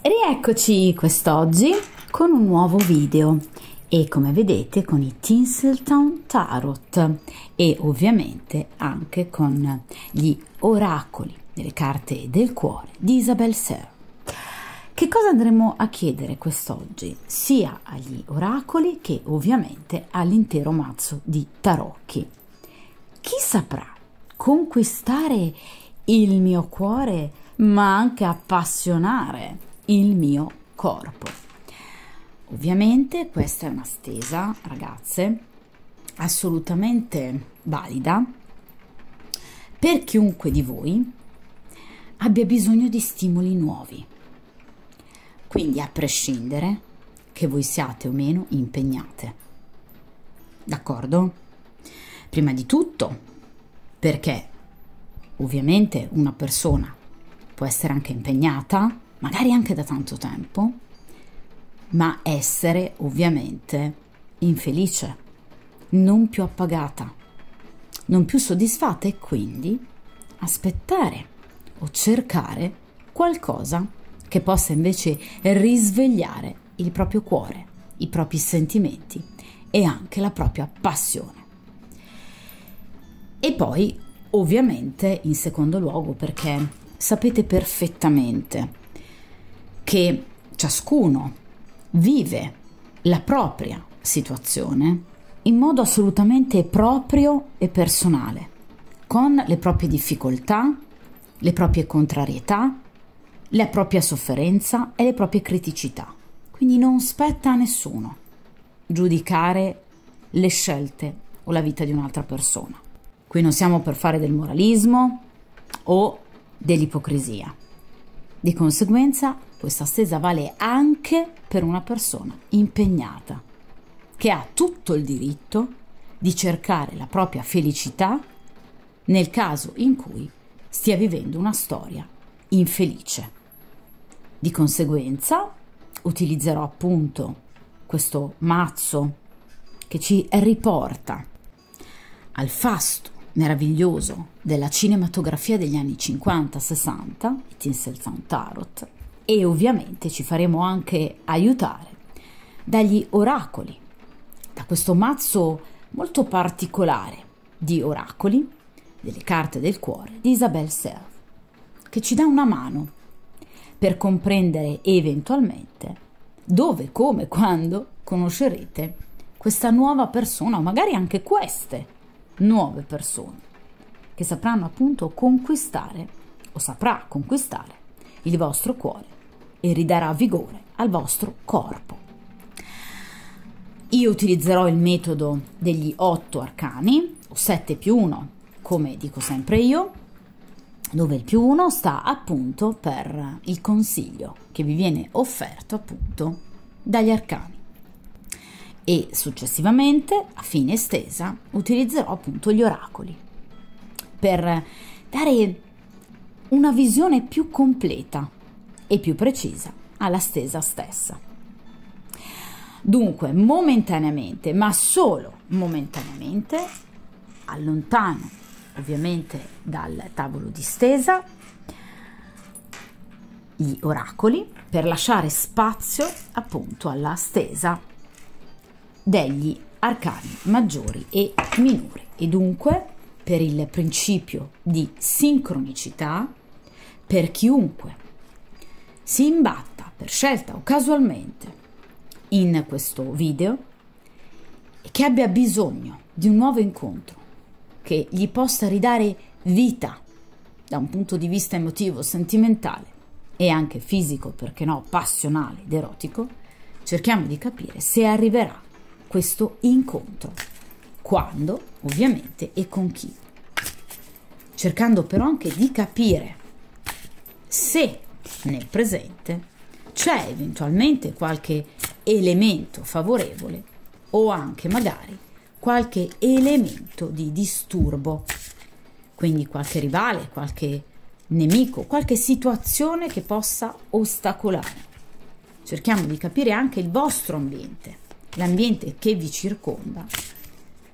Rieccoci quest'oggi con un nuovo video e come vedete con i Tinseltown Tarot e ovviamente anche con gli oracoli delle carte del cuore di Isabel Serre. Che cosa andremo a chiedere quest'oggi sia agli oracoli che ovviamente all'intero mazzo di tarocchi? Chi saprà conquistare il mio cuore ma anche appassionare il mio corpo ovviamente questa è una stesa ragazze assolutamente valida per chiunque di voi abbia bisogno di stimoli nuovi quindi a prescindere che voi siate o meno impegnate d'accordo prima di tutto perché ovviamente una persona può essere anche impegnata magari anche da tanto tempo, ma essere ovviamente infelice, non più appagata, non più soddisfatta e quindi aspettare o cercare qualcosa che possa invece risvegliare il proprio cuore, i propri sentimenti e anche la propria passione. E poi, ovviamente, in secondo luogo, perché sapete perfettamente che ciascuno vive la propria situazione in modo assolutamente proprio e personale, con le proprie difficoltà, le proprie contrarietà, la propria sofferenza e le proprie criticità. Quindi non spetta a nessuno giudicare le scelte o la vita di un'altra persona. Qui non siamo per fare del moralismo o dell'ipocrisia. Di conseguenza questa stesa vale anche per una persona impegnata, che ha tutto il diritto di cercare la propria felicità nel caso in cui stia vivendo una storia infelice. Di conseguenza utilizzerò appunto questo mazzo che ci riporta al fasto meraviglioso della cinematografia degli anni 50-60, Tinsel Sound Tarot, e ovviamente ci faremo anche aiutare dagli oracoli, da questo mazzo molto particolare di oracoli, delle carte del cuore di Isabel Serve, che ci dà una mano per comprendere eventualmente dove, come, quando conoscerete questa nuova persona, o magari anche queste nuove persone, che sapranno appunto conquistare o saprà conquistare il vostro cuore e ridarà vigore al vostro corpo. Io utilizzerò il metodo degli otto arcani, o 7 più 1, come dico sempre io, dove il più 1 sta appunto per il consiglio che vi viene offerto appunto dagli arcani. E successivamente, a fine estesa, utilizzerò appunto gli oracoli per dare una visione più completa e più precisa alla stesa stessa. Dunque, momentaneamente, ma solo momentaneamente, allontano ovviamente dal tavolo di stesa gli oracoli per lasciare spazio appunto alla stesa degli arcani maggiori e minori e dunque per il principio di sincronicità per chiunque si imbatta per scelta o casualmente in questo video e che abbia bisogno di un nuovo incontro che gli possa ridare vita da un punto di vista emotivo, sentimentale e anche fisico, perché no, passionale ed erotico, cerchiamo di capire se arriverà questo incontro, quando, ovviamente, e con chi. Cercando però anche di capire se nel presente, c'è eventualmente qualche elemento favorevole o anche magari qualche elemento di disturbo, quindi qualche rivale, qualche nemico, qualche situazione che possa ostacolare. Cerchiamo di capire anche il vostro ambiente, l'ambiente che vi circonda,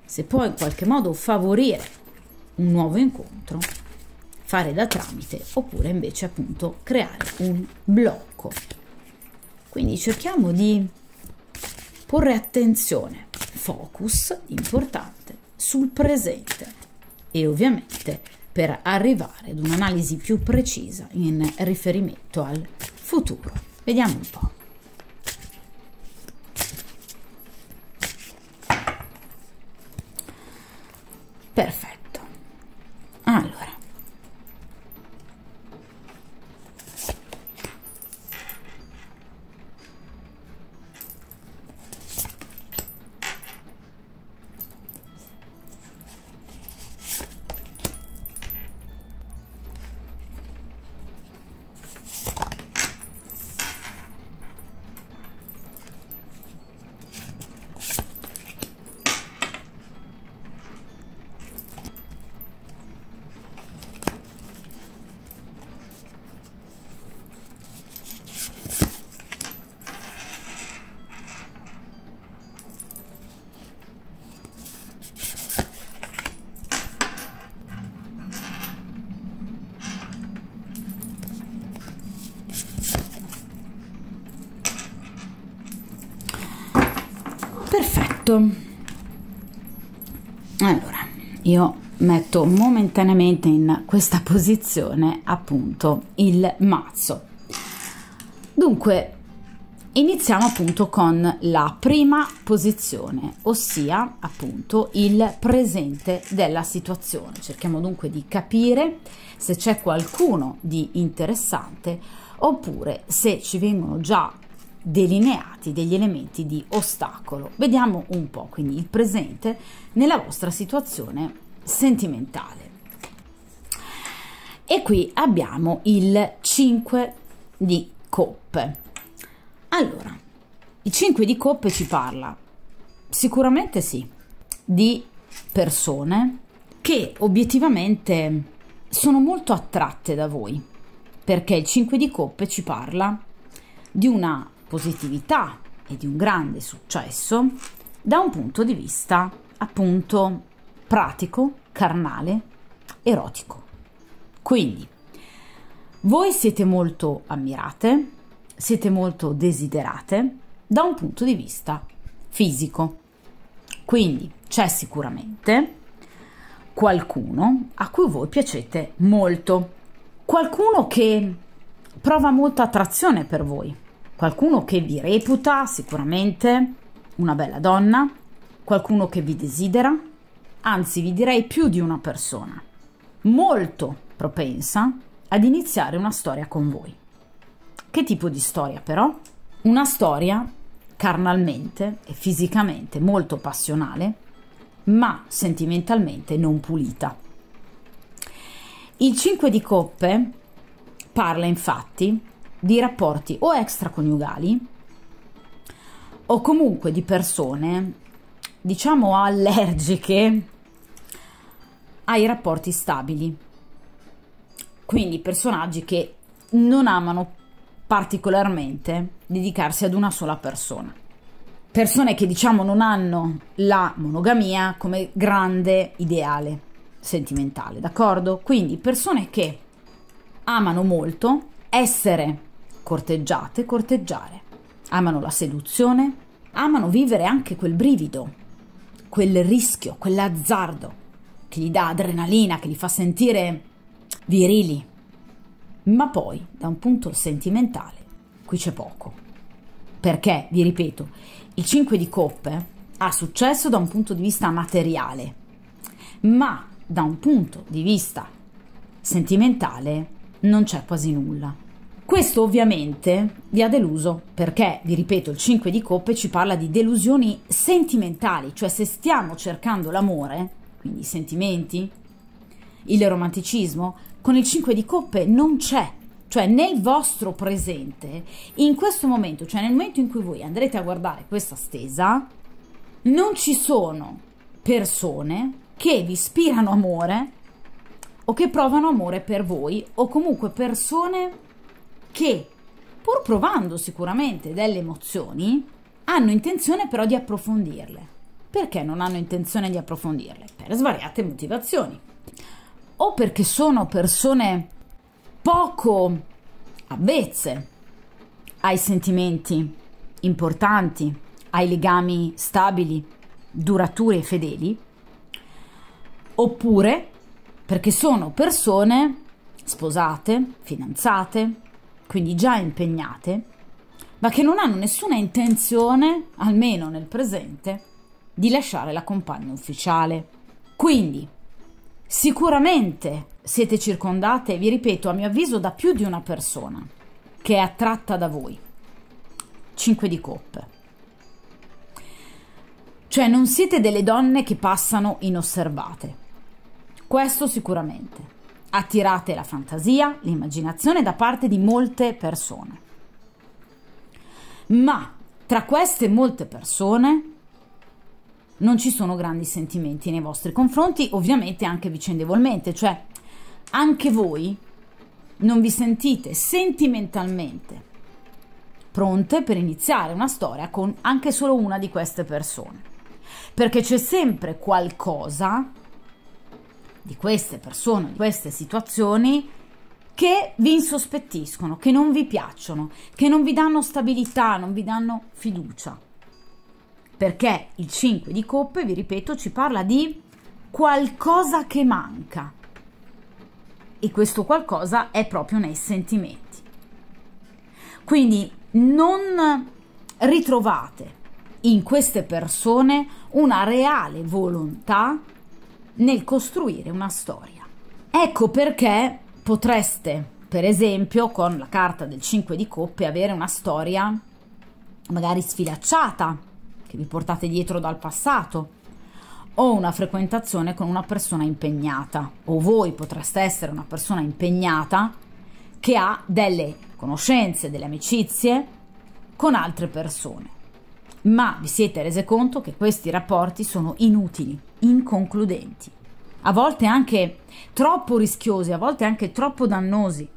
se può in qualche modo favorire un nuovo incontro fare da tramite oppure invece appunto creare un blocco. Quindi cerchiamo di porre attenzione, focus importante sul presente e ovviamente per arrivare ad un'analisi più precisa in riferimento al futuro. Vediamo un po'. Perfetto. Allora, io metto momentaneamente in questa posizione appunto il mazzo dunque iniziamo appunto con la prima posizione ossia appunto il presente della situazione cerchiamo dunque di capire se c'è qualcuno di interessante oppure se ci vengono già delineati degli elementi di ostacolo. Vediamo un po' quindi il presente nella vostra situazione sentimentale. E qui abbiamo il 5 di coppe. Allora, il 5 di coppe ci parla sicuramente sì di persone che obiettivamente sono molto attratte da voi, perché il 5 di coppe ci parla di una positività e di un grande successo da un punto di vista appunto pratico, carnale, erotico. Quindi voi siete molto ammirate, siete molto desiderate da un punto di vista fisico. Quindi c'è sicuramente qualcuno a cui voi piacete molto, qualcuno che prova molta attrazione per voi, qualcuno che vi reputa sicuramente una bella donna, qualcuno che vi desidera, anzi vi direi più di una persona, molto propensa ad iniziare una storia con voi. Che tipo di storia però? Una storia carnalmente e fisicamente molto passionale, ma sentimentalmente non pulita. Il 5 di coppe parla infatti di rapporti o extraconiugali o comunque di persone, diciamo, allergiche ai rapporti stabili. Quindi personaggi che non amano particolarmente dedicarsi ad una sola persona. Persone che diciamo non hanno la monogamia come grande ideale sentimentale, d'accordo? Quindi persone che amano molto essere corteggiate corteggiare. Amano la seduzione, amano vivere anche quel brivido, quel rischio, quell'azzardo che gli dà adrenalina, che li fa sentire virili. Ma poi, da un punto sentimentale, qui c'è poco. Perché, vi ripeto, il 5 di coppe ha successo da un punto di vista materiale, ma da un punto di vista sentimentale non c'è quasi nulla. Questo ovviamente vi ha deluso perché, vi ripeto, il 5 di coppe ci parla di delusioni sentimentali, cioè se stiamo cercando l'amore, quindi i sentimenti, il romanticismo, con il 5 di coppe non c'è, cioè nel vostro presente, in questo momento, cioè nel momento in cui voi andrete a guardare questa stesa, non ci sono persone che vi ispirano amore o che provano amore per voi o comunque persone che, pur provando sicuramente delle emozioni, hanno intenzione però di approfondirle. Perché non hanno intenzione di approfondirle? Per svariate motivazioni. O perché sono persone poco avvezze ai sentimenti importanti, ai legami stabili, duraturi e fedeli, oppure perché sono persone sposate, fidanzate, quindi già impegnate, ma che non hanno nessuna intenzione, almeno nel presente, di lasciare la compagna ufficiale. Quindi, sicuramente siete circondate, vi ripeto, a mio avviso, da più di una persona che è attratta da voi. 5 di coppe. Cioè non siete delle donne che passano inosservate. Questo sicuramente attirate la fantasia, l'immaginazione da parte di molte persone. Ma tra queste molte persone non ci sono grandi sentimenti nei vostri confronti, ovviamente anche vicendevolmente, cioè anche voi non vi sentite sentimentalmente pronte per iniziare una storia con anche solo una di queste persone, perché c'è sempre qualcosa di queste persone, di queste situazioni che vi insospettiscono, che non vi piacciono, che non vi danno stabilità, non vi danno fiducia. Perché il 5 di coppe, vi ripeto, ci parla di qualcosa che manca. E questo qualcosa è proprio nei sentimenti. Quindi non ritrovate in queste persone una reale volontà nel costruire una storia. Ecco perché potreste, per esempio, con la carta del 5 di coppe avere una storia magari sfilacciata che vi portate dietro dal passato o una frequentazione con una persona impegnata o voi potreste essere una persona impegnata che ha delle conoscenze, delle amicizie con altre persone ma vi siete rese conto che questi rapporti sono inutili, inconcludenti, a volte anche troppo rischiosi, a volte anche troppo dannosi.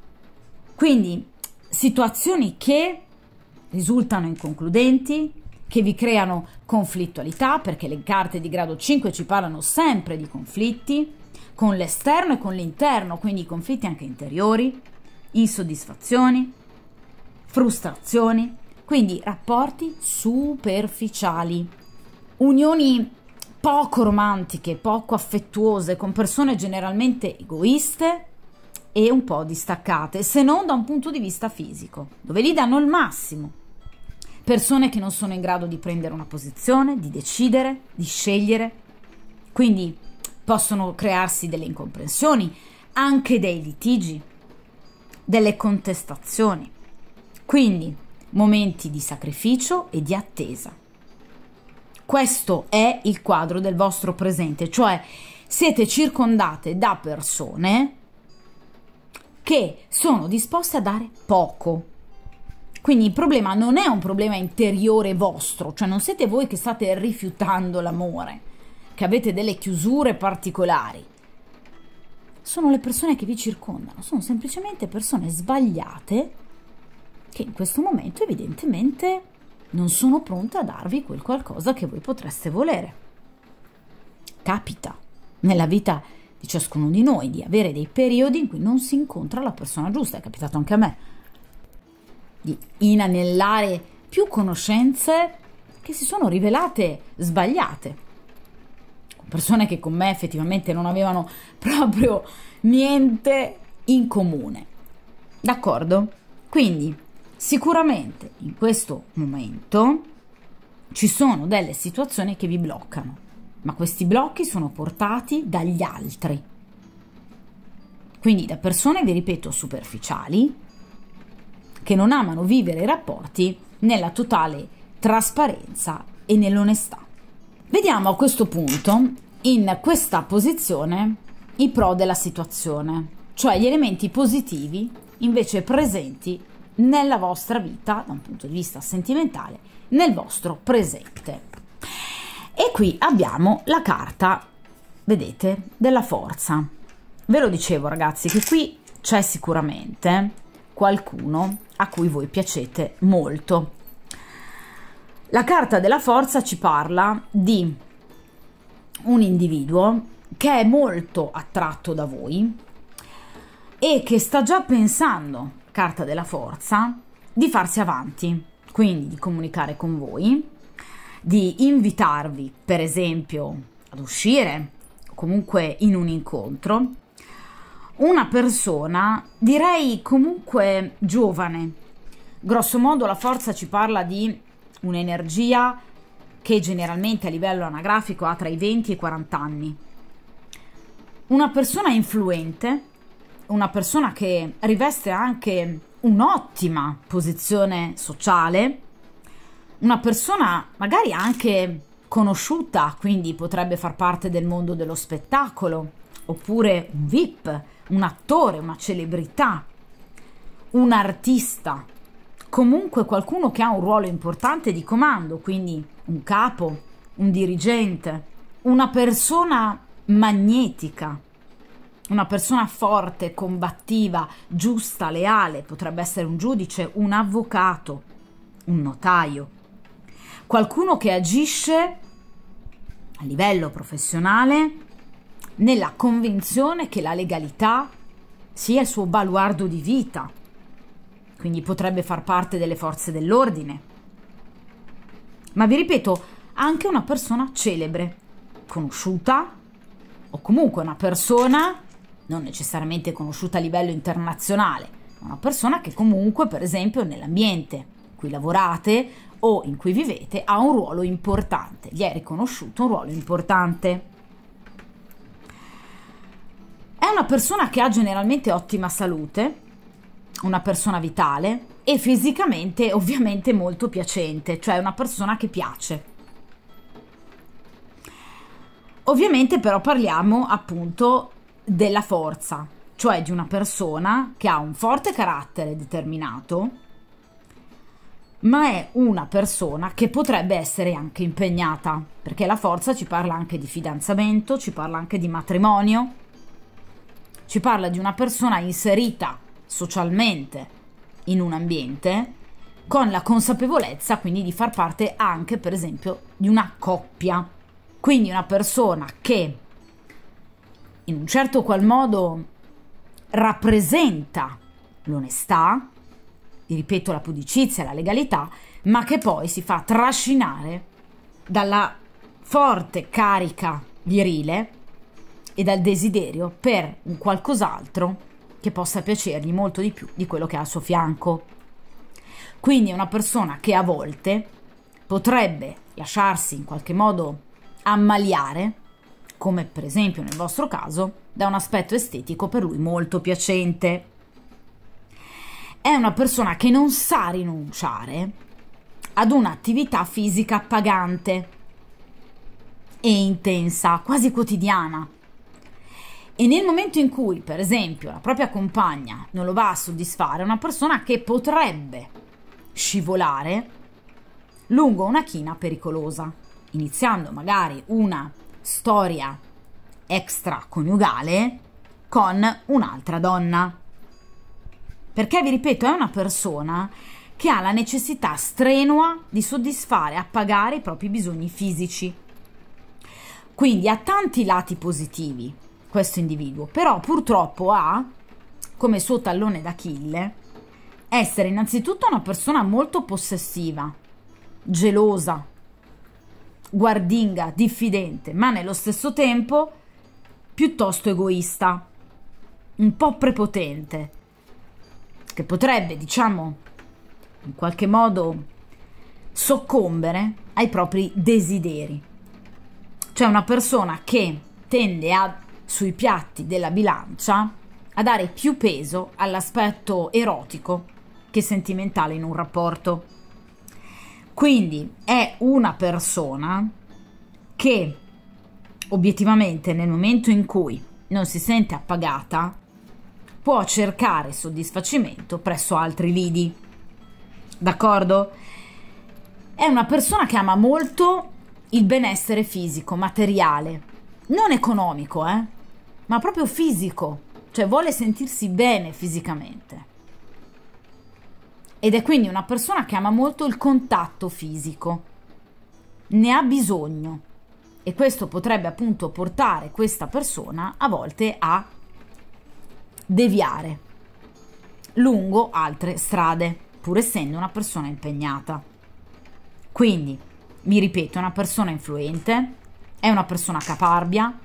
Quindi situazioni che risultano inconcludenti, che vi creano conflittualità, perché le carte di grado 5 ci parlano sempre di conflitti, con l'esterno e con l'interno, quindi conflitti anche interiori, insoddisfazioni, frustrazioni, quindi rapporti superficiali, unioni poco romantiche, poco affettuose, con persone generalmente egoiste e un po' distaccate, se non da un punto di vista fisico, dove lì danno il massimo. Persone che non sono in grado di prendere una posizione, di decidere, di scegliere. Quindi possono crearsi delle incomprensioni, anche dei litigi, delle contestazioni. Quindi momenti di sacrificio e di attesa. Questo è il quadro del vostro presente, cioè siete circondate da persone che sono disposte a dare poco. Quindi il problema non è un problema interiore vostro, cioè non siete voi che state rifiutando l'amore, che avete delle chiusure particolari. Sono le persone che vi circondano, sono semplicemente persone sbagliate che in questo momento evidentemente non sono pronte a darvi quel qualcosa che voi potreste volere. Capita nella vita di ciascuno di noi di avere dei periodi in cui non si incontra la persona giusta, è capitato anche a me, di inanellare più conoscenze che si sono rivelate sbagliate, persone che con me effettivamente non avevano proprio niente in comune. D'accordo? Quindi Sicuramente in questo momento ci sono delle situazioni che vi bloccano, ma questi blocchi sono portati dagli altri. Quindi da persone, vi ripeto, superficiali, che non amano vivere i rapporti nella totale trasparenza e nell'onestà. Vediamo a questo punto, in questa posizione, i pro della situazione, cioè gli elementi positivi invece presenti nella vostra vita, da un punto di vista sentimentale, nel vostro presente. E qui abbiamo la carta, vedete, della forza. Ve lo dicevo ragazzi che qui c'è sicuramente qualcuno a cui voi piacete molto. La carta della forza ci parla di un individuo che è molto attratto da voi e che sta già pensando carta della forza, di farsi avanti, quindi di comunicare con voi, di invitarvi per esempio ad uscire, comunque in un incontro, una persona direi comunque giovane. Grosso modo la forza ci parla di un'energia che generalmente a livello anagrafico ha tra i 20 e i 40 anni. Una persona influente una persona che riveste anche un'ottima posizione sociale, una persona magari anche conosciuta, quindi potrebbe far parte del mondo dello spettacolo, oppure un VIP, un attore, una celebrità, un artista, comunque qualcuno che ha un ruolo importante di comando, quindi un capo, un dirigente, una persona magnetica una persona forte, combattiva, giusta, leale, potrebbe essere un giudice, un avvocato, un notaio, qualcuno che agisce a livello professionale nella convinzione che la legalità sia il suo baluardo di vita, quindi potrebbe far parte delle forze dell'ordine. Ma vi ripeto, anche una persona celebre, conosciuta o comunque una persona non necessariamente conosciuta a livello internazionale, ma una persona che comunque, per esempio, nell'ambiente in cui lavorate o in cui vivete ha un ruolo importante, gli è riconosciuto un ruolo importante. È una persona che ha generalmente ottima salute, una persona vitale e fisicamente ovviamente molto piacente, cioè una persona che piace. Ovviamente però parliamo appunto della forza, cioè di una persona che ha un forte carattere determinato, ma è una persona che potrebbe essere anche impegnata, perché la forza ci parla anche di fidanzamento, ci parla anche di matrimonio, ci parla di una persona inserita socialmente in un ambiente con la consapevolezza quindi di far parte anche per esempio di una coppia, quindi una persona che in un certo qual modo rappresenta l'onestà, ripeto, la pudicizia, la legalità, ma che poi si fa trascinare dalla forte carica virile e dal desiderio per un qualcos'altro che possa piacergli molto di più di quello che ha al suo fianco. Quindi è una persona che a volte potrebbe lasciarsi in qualche modo ammaliare come per esempio nel vostro caso, da un aspetto estetico per lui molto piacente. È una persona che non sa rinunciare ad un'attività fisica pagante e intensa, quasi quotidiana. E nel momento in cui, per esempio, la propria compagna non lo va a soddisfare, è una persona che potrebbe scivolare lungo una china pericolosa, iniziando magari una storia extraconiugale con un'altra donna. Perché, vi ripeto, è una persona che ha la necessità strenua di soddisfare, appagare i propri bisogni fisici. Quindi ha tanti lati positivi questo individuo, però purtroppo ha come suo tallone d'Achille essere innanzitutto una persona molto possessiva, gelosa, guardinga, diffidente, ma nello stesso tempo piuttosto egoista, un po' prepotente, che potrebbe, diciamo, in qualche modo soccombere ai propri desideri. Cioè una persona che tende a, sui piatti della bilancia a dare più peso all'aspetto erotico che sentimentale in un rapporto. Quindi è una persona che obiettivamente nel momento in cui non si sente appagata può cercare soddisfacimento presso altri lidi. D'accordo? È una persona che ama molto il benessere fisico, materiale, non economico, eh, ma proprio fisico, cioè vuole sentirsi bene fisicamente ed è quindi una persona che ama molto il contatto fisico, ne ha bisogno e questo potrebbe appunto portare questa persona a volte a deviare lungo altre strade, pur essendo una persona impegnata. Quindi, mi ripeto, è una persona influente, è una persona caparbia,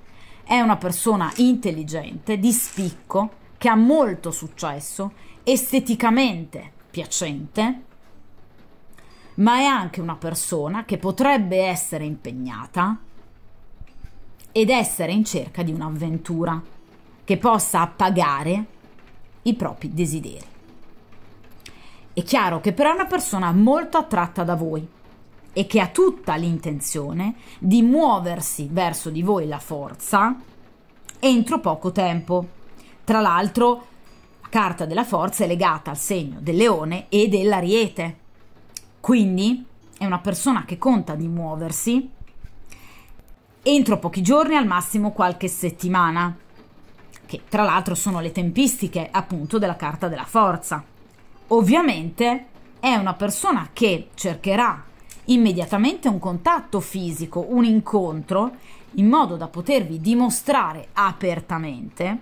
è una persona intelligente, di spicco, che ha molto successo esteticamente piacente, ma è anche una persona che potrebbe essere impegnata ed essere in cerca di un'avventura che possa appagare i propri desideri. È chiaro che però è una persona molto attratta da voi e che ha tutta l'intenzione di muoversi verso di voi la forza entro poco tempo. Tra l'altro carta della forza è legata al segno del leone e dell'ariete. Quindi è una persona che conta di muoversi entro pochi giorni, al massimo qualche settimana, che tra l'altro sono le tempistiche appunto della carta della forza. Ovviamente è una persona che cercherà immediatamente un contatto fisico, un incontro, in modo da potervi dimostrare apertamente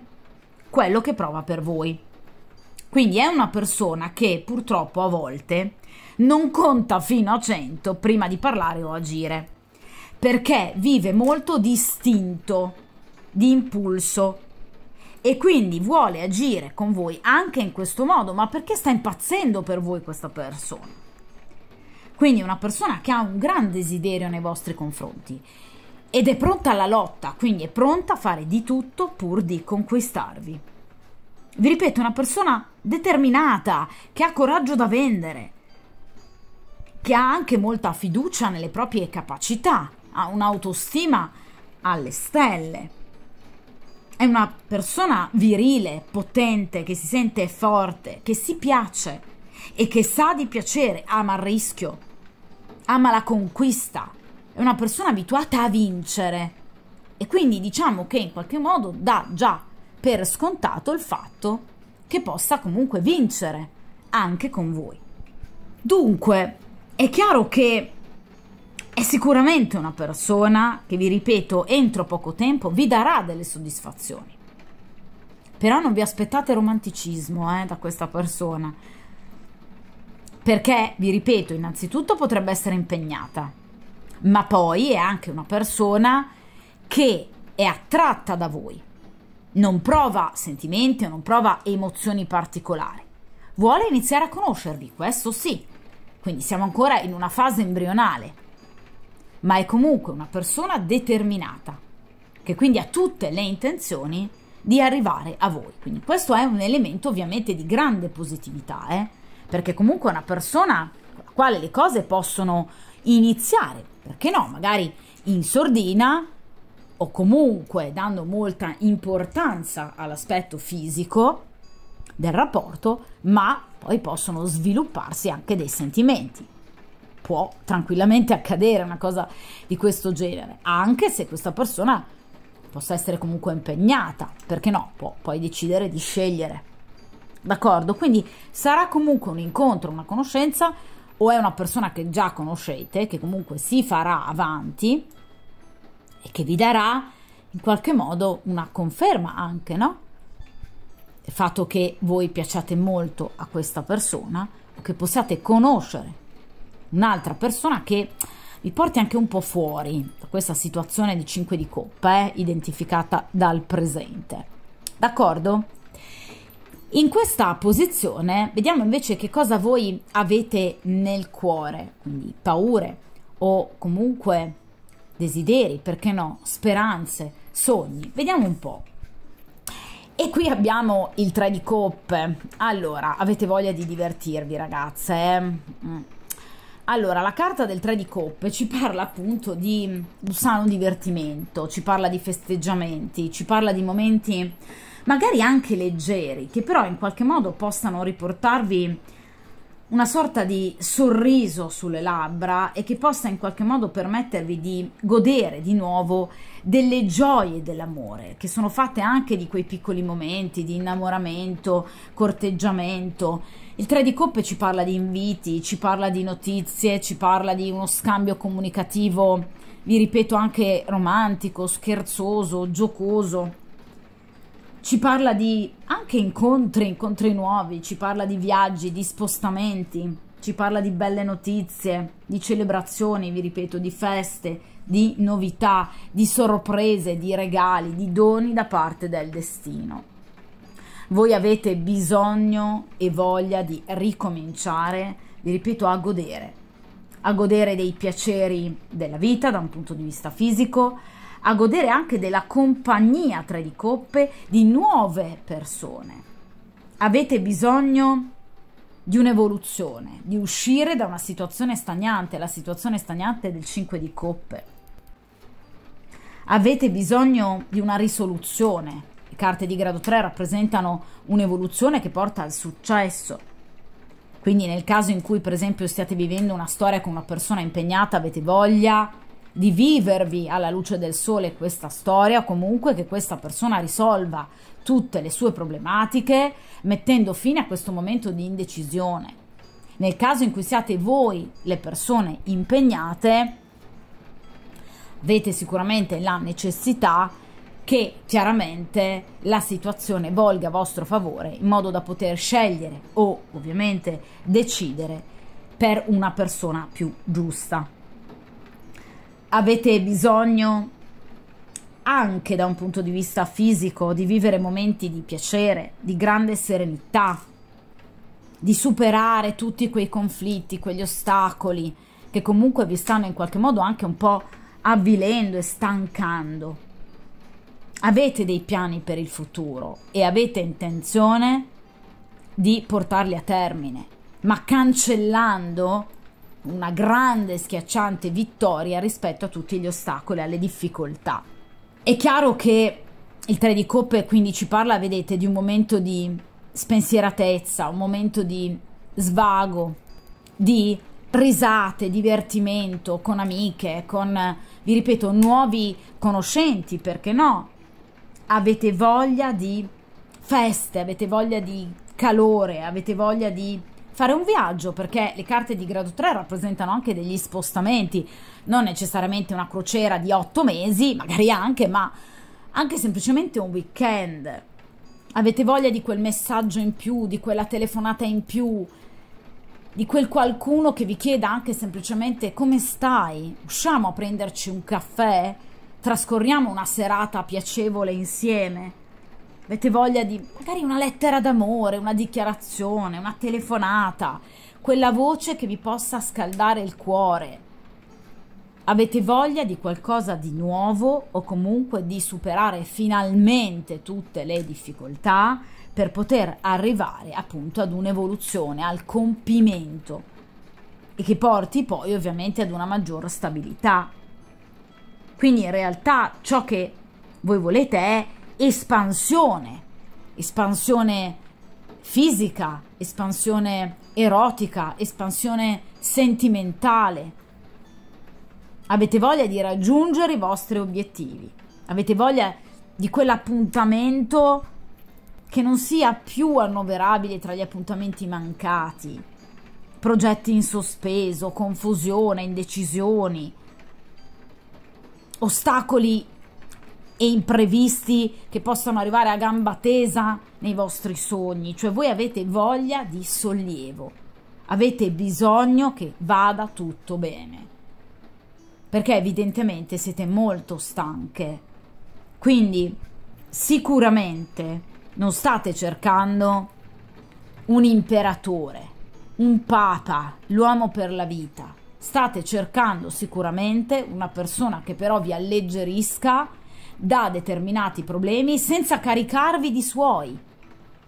quello che prova per voi. Quindi è una persona che purtroppo a volte non conta fino a 100 prima di parlare o agire, perché vive molto di istinto, di impulso e quindi vuole agire con voi anche in questo modo, ma perché sta impazzendo per voi questa persona. Quindi è una persona che ha un gran desiderio nei vostri confronti ed è pronta alla lotta, quindi è pronta a fare di tutto pur di conquistarvi. Vi ripeto, una persona determinata, che ha coraggio da vendere, che ha anche molta fiducia nelle proprie capacità, ha un'autostima alle stelle. È una persona virile, potente, che si sente forte, che si piace e che sa di piacere, ama il rischio, ama la conquista. È una persona abituata a vincere e quindi diciamo che in qualche modo dà già per scontato il fatto che possa comunque vincere anche con voi. Dunque, è chiaro che è sicuramente una persona che, vi ripeto, entro poco tempo vi darà delle soddisfazioni. Però non vi aspettate romanticismo eh, da questa persona. Perché, vi ripeto, innanzitutto potrebbe essere impegnata, ma poi è anche una persona che è attratta da voi non prova sentimenti o non prova emozioni particolari. Vuole iniziare a conoscervi, questo sì. Quindi siamo ancora in una fase embrionale, ma è comunque una persona determinata, che quindi ha tutte le intenzioni di arrivare a voi. Quindi questo è un elemento ovviamente di grande positività, eh? perché comunque è una persona con la quale le cose possono iniziare, perché no, magari in sordina, o comunque dando molta importanza all'aspetto fisico del rapporto, ma poi possono svilupparsi anche dei sentimenti. Può tranquillamente accadere una cosa di questo genere, anche se questa persona possa essere comunque impegnata, perché no, può poi decidere di scegliere. D'accordo? Quindi sarà comunque un incontro, una conoscenza o è una persona che già conoscete, che comunque si farà avanti, e che vi darà in qualche modo una conferma anche, no? Il fatto che voi piacciate molto a questa persona o che possiate conoscere un'altra persona che vi porti anche un po' fuori da questa situazione di 5 di coppa, eh, identificata dal presente. D'accordo? In questa posizione vediamo invece che cosa voi avete nel cuore, quindi paure o comunque desideri, perché no, speranze, sogni. Vediamo un po'. E qui abbiamo il 3 di coppe. Allora, avete voglia di divertirvi, ragazze? Eh? Mm. Allora, la carta del 3 di coppe ci parla appunto di un sano divertimento, ci parla di festeggiamenti, ci parla di momenti magari anche leggeri, che però in qualche modo possano riportarvi una sorta di sorriso sulle labbra e che possa in qualche modo permettervi di godere di nuovo delle gioie dell'amore, che sono fatte anche di quei piccoli momenti di innamoramento, corteggiamento. Il 3 di coppe ci parla di inviti, ci parla di notizie, ci parla di uno scambio comunicativo, vi ripeto, anche romantico, scherzoso, giocoso ci parla di anche incontri, incontri nuovi, ci parla di viaggi, di spostamenti, ci parla di belle notizie, di celebrazioni, vi ripeto, di feste, di novità, di sorprese, di regali, di doni da parte del destino. Voi avete bisogno e voglia di ricominciare, vi ripeto, a godere, a godere dei piaceri della vita da un punto di vista fisico, a godere anche della compagnia tra di coppe di nuove persone. Avete bisogno di un'evoluzione, di uscire da una situazione stagnante, la situazione stagnante del 5 di coppe. Avete bisogno di una risoluzione. Le carte di grado 3 rappresentano un'evoluzione che porta al successo. Quindi nel caso in cui per esempio stiate vivendo una storia con una persona impegnata, avete voglia di vivervi alla luce del sole questa storia, comunque che questa persona risolva tutte le sue problematiche mettendo fine a questo momento di indecisione. Nel caso in cui siate voi le persone impegnate, avete sicuramente la necessità che chiaramente la situazione volga a vostro favore in modo da poter scegliere o ovviamente decidere per una persona più giusta avete bisogno anche da un punto di vista fisico di vivere momenti di piacere, di grande serenità, di superare tutti quei conflitti, quegli ostacoli che comunque vi stanno in qualche modo anche un po' avvilendo e stancando. Avete dei piani per il futuro e avete intenzione di portarli a termine, ma cancellando una grande schiacciante vittoria rispetto a tutti gli ostacoli, alle difficoltà. È chiaro che il 3 di coppe quindi ci parla, vedete, di un momento di spensieratezza, un momento di svago, di risate, divertimento con amiche, con, vi ripeto, nuovi conoscenti, perché no? Avete voglia di feste, avete voglia di calore, avete voglia di fare un viaggio perché le carte di grado 3 rappresentano anche degli spostamenti, non necessariamente una crociera di 8 mesi, magari anche, ma anche semplicemente un weekend. Avete voglia di quel messaggio in più, di quella telefonata in più, di quel qualcuno che vi chieda anche semplicemente come stai? Usciamo a prenderci un caffè? Trascorriamo una serata piacevole insieme? Avete voglia di magari una lettera d'amore, una dichiarazione, una telefonata, quella voce che vi possa scaldare il cuore. Avete voglia di qualcosa di nuovo o comunque di superare finalmente tutte le difficoltà per poter arrivare appunto ad un'evoluzione, al compimento e che porti poi ovviamente ad una maggior stabilità. Quindi in realtà ciò che voi volete è espansione, espansione fisica, espansione erotica, espansione sentimentale. Avete voglia di raggiungere i vostri obiettivi, avete voglia di quell'appuntamento che non sia più annoverabile tra gli appuntamenti mancati, progetti in sospeso, confusione, indecisioni, ostacoli e imprevisti che possono arrivare a gamba tesa nei vostri sogni, cioè voi avete voglia di sollievo, avete bisogno che vada tutto bene, perché evidentemente siete molto stanche, quindi sicuramente non state cercando un imperatore, un papa, l'uomo per la vita, state cercando sicuramente una persona che però vi alleggerisca da determinati problemi senza caricarvi di suoi.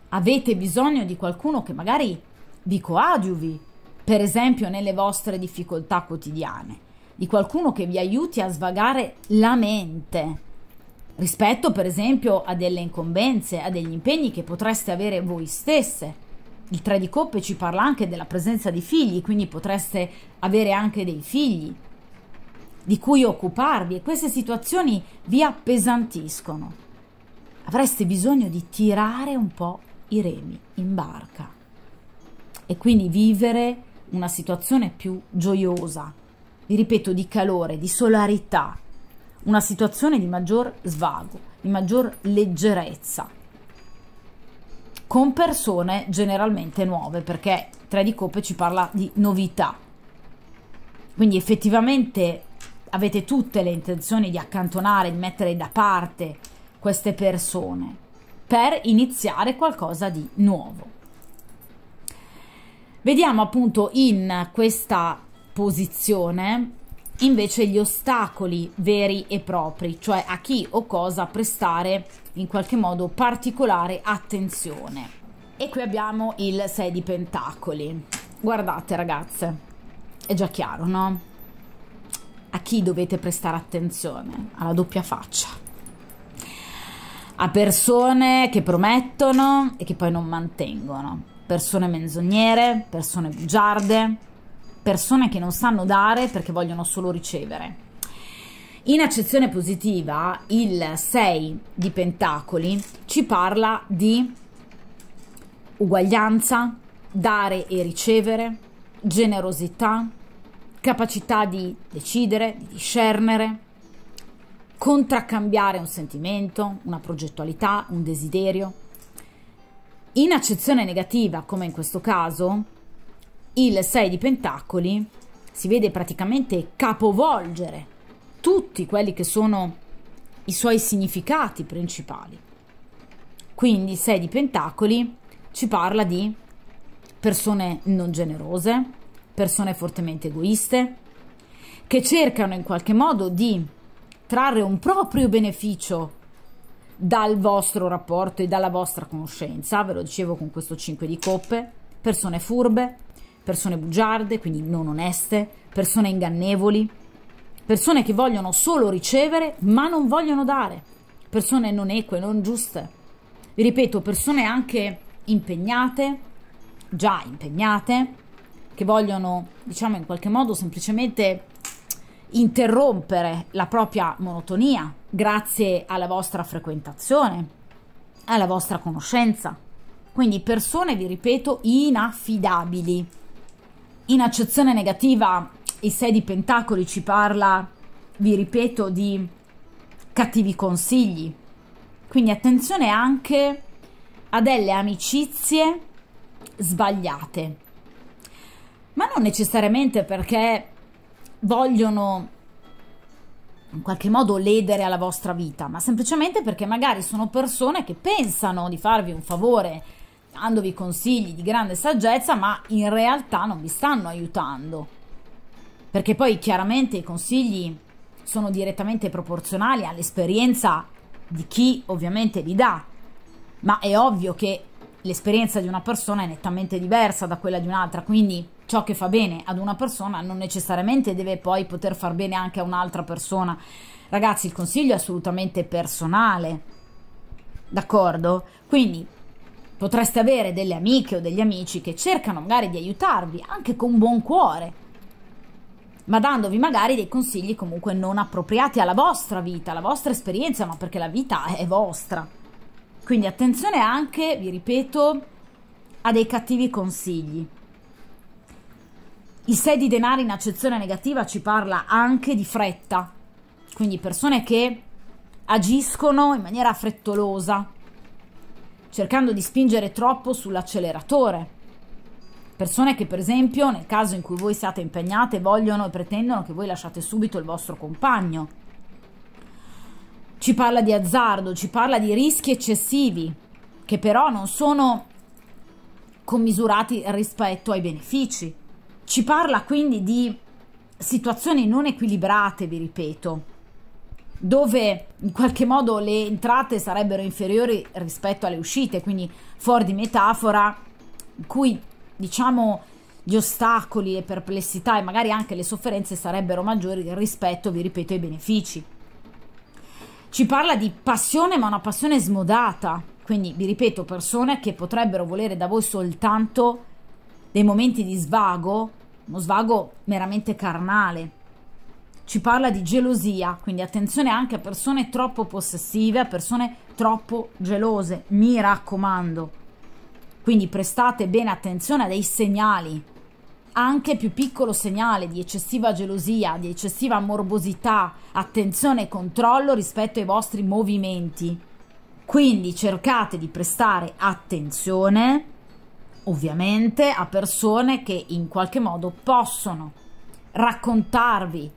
Avete bisogno di qualcuno che magari vi coadiuvi, per esempio nelle vostre difficoltà quotidiane, di qualcuno che vi aiuti a svagare la mente rispetto per esempio a delle incombenze, a degli impegni che potreste avere voi stesse. Il 3 di coppe ci parla anche della presenza di figli, quindi potreste avere anche dei figli di cui occuparvi e queste situazioni vi appesantiscono. Avreste bisogno di tirare un po' i remi in barca e quindi vivere una situazione più gioiosa, vi ripeto, di calore, di solarità, una situazione di maggior svago, di maggior leggerezza, con persone generalmente nuove, perché 3 di Coppe ci parla di novità. Quindi effettivamente avete tutte le intenzioni di accantonare, di mettere da parte queste persone per iniziare qualcosa di nuovo. Vediamo appunto in questa posizione invece gli ostacoli veri e propri, cioè a chi o cosa prestare in qualche modo particolare attenzione. E qui abbiamo il 6 di pentacoli. Guardate ragazze, è già chiaro, no? a chi dovete prestare attenzione, alla doppia faccia, a persone che promettono e che poi non mantengono, persone menzognere, persone bugiarde, persone che non sanno dare perché vogliono solo ricevere. In accezione positiva, il 6 di Pentacoli ci parla di uguaglianza, dare e ricevere, generosità, capacità di decidere, di discernere, contraccambiare un sentimento, una progettualità, un desiderio. In accezione negativa, come in questo caso, il 6 di Pentacoli si vede praticamente capovolgere tutti quelli che sono i suoi significati principali. Quindi il 6 di Pentacoli ci parla di persone non generose, persone fortemente egoiste, che cercano in qualche modo di trarre un proprio beneficio dal vostro rapporto e dalla vostra conoscenza, ve lo dicevo con questo 5 di coppe, persone furbe, persone bugiarde, quindi non oneste, persone ingannevoli, persone che vogliono solo ricevere ma non vogliono dare, persone non eque, non giuste. Vi ripeto, persone anche impegnate, già impegnate, che vogliono, diciamo in qualche modo, semplicemente interrompere la propria monotonia grazie alla vostra frequentazione, alla vostra conoscenza. Quindi persone, vi ripeto, inaffidabili. In accezione negativa, i sei di pentacoli ci parla, vi ripeto, di cattivi consigli. Quindi attenzione anche a delle amicizie sbagliate ma non necessariamente perché vogliono in qualche modo ledere alla vostra vita, ma semplicemente perché magari sono persone che pensano di farvi un favore dandovi consigli di grande saggezza, ma in realtà non vi stanno aiutando. Perché poi chiaramente i consigli sono direttamente proporzionali all'esperienza di chi ovviamente li dà, ma è ovvio che l'esperienza di una persona è nettamente diversa da quella di un'altra, quindi ciò che fa bene ad una persona non necessariamente deve poi poter far bene anche a un'altra persona. Ragazzi, il consiglio è assolutamente personale, d'accordo? Quindi potreste avere delle amiche o degli amici che cercano magari di aiutarvi anche con buon cuore, ma dandovi magari dei consigli comunque non appropriati alla vostra vita, alla vostra esperienza, ma perché la vita è vostra. Quindi attenzione anche, vi ripeto, a dei cattivi consigli. Il 6 di denari in accezione negativa ci parla anche di fretta, quindi persone che agiscono in maniera frettolosa, cercando di spingere troppo sull'acceleratore. Persone che per esempio nel caso in cui voi siate impegnate vogliono e pretendono che voi lasciate subito il vostro compagno. Ci parla di azzardo, ci parla di rischi eccessivi, che però non sono commisurati rispetto ai benefici. Ci parla quindi di situazioni non equilibrate, vi ripeto, dove in qualche modo le entrate sarebbero inferiori rispetto alle uscite, quindi fuori di metafora, in cui diciamo gli ostacoli, le perplessità e magari anche le sofferenze sarebbero maggiori rispetto, vi ripeto, ai benefici. Ci parla di passione, ma una passione smodata, quindi vi ripeto, persone che potrebbero volere da voi soltanto dei momenti di svago uno svago meramente carnale. Ci parla di gelosia, quindi attenzione anche a persone troppo possessive, a persone troppo gelose, mi raccomando. Quindi prestate bene attenzione a dei segnali, anche più piccolo segnale di eccessiva gelosia, di eccessiva morbosità, attenzione e controllo rispetto ai vostri movimenti. Quindi cercate di prestare attenzione ovviamente a persone che in qualche modo possono raccontarvi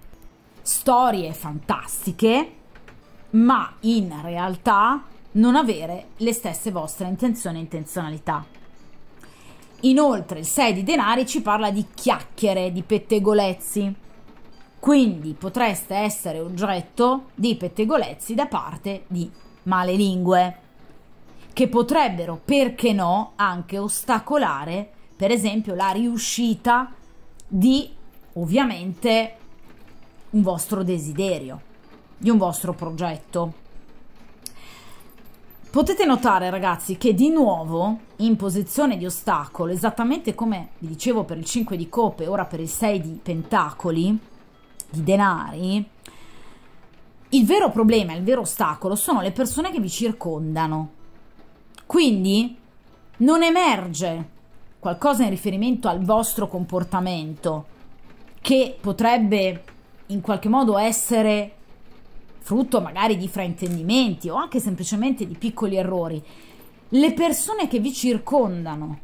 storie fantastiche, ma in realtà non avere le stesse vostre intenzioni e intenzionalità. Inoltre il 6 di denari ci parla di chiacchiere, di pettegolezzi, quindi potreste essere oggetto di pettegolezzi da parte di male lingue che potrebbero, perché no, anche ostacolare, per esempio, la riuscita di, ovviamente, un vostro desiderio, di un vostro progetto. Potete notare ragazzi che di nuovo in posizione di ostacolo, esattamente come vi dicevo per il 5 di coppe, ora per il 6 di pentacoli, di denari, il vero problema, il vero ostacolo sono le persone che vi circondano. Quindi non emerge qualcosa in riferimento al vostro comportamento che potrebbe in qualche modo essere frutto magari di fraintendimenti o anche semplicemente di piccoli errori, le persone che vi circondano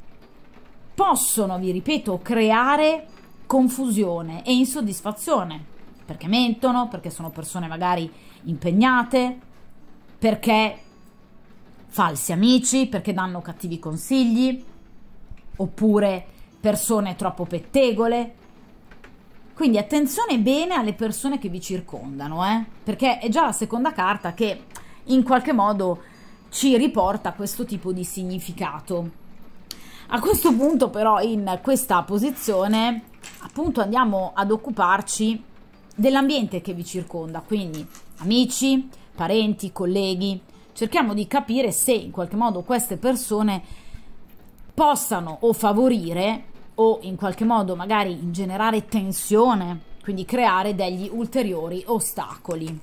possono, vi ripeto, creare confusione e insoddisfazione perché mentono, perché sono persone magari impegnate, perché falsi amici perché danno cattivi consigli, oppure persone troppo pettegole. Quindi attenzione bene alle persone che vi circondano, eh? perché è già la seconda carta che in qualche modo ci riporta questo tipo di significato. A questo punto però in questa posizione appunto andiamo ad occuparci dell'ambiente che vi circonda, quindi amici, parenti, colleghi, cerchiamo di capire se in qualche modo queste persone possano o favorire o in qualche modo magari generare tensione, quindi creare degli ulteriori ostacoli.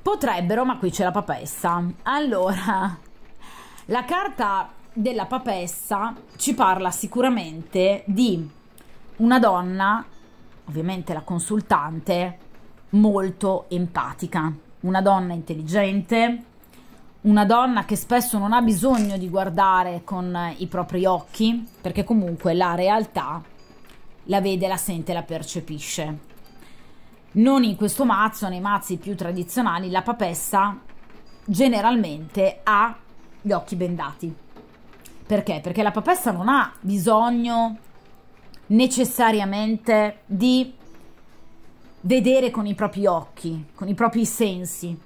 Potrebbero, ma qui c'è la papessa. Allora, la carta della papessa ci parla sicuramente di una donna, ovviamente la consultante, molto empatica, una donna intelligente, una donna che spesso non ha bisogno di guardare con i propri occhi, perché comunque la realtà la vede, la sente, la percepisce. Non in questo mazzo, nei mazzi più tradizionali, la papessa generalmente ha gli occhi bendati. Perché? Perché la papessa non ha bisogno necessariamente di vedere con i propri occhi, con i propri sensi,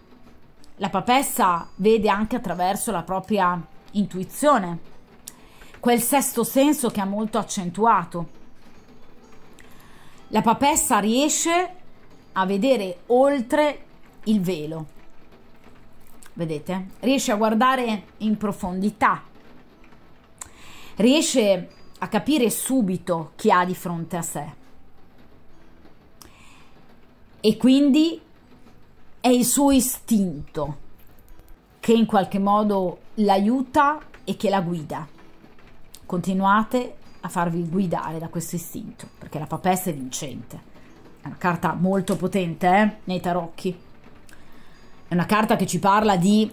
la papessa vede anche attraverso la propria intuizione, quel sesto senso che ha molto accentuato. La papessa riesce a vedere oltre il velo, vedete? Riesce a guardare in profondità, riesce a capire subito chi ha di fronte a sé e quindi è il suo istinto che in qualche modo l'aiuta e che la guida. Continuate a farvi guidare da questo istinto, perché la papessa è vincente. È una carta molto potente eh? nei tarocchi. È una carta che ci parla di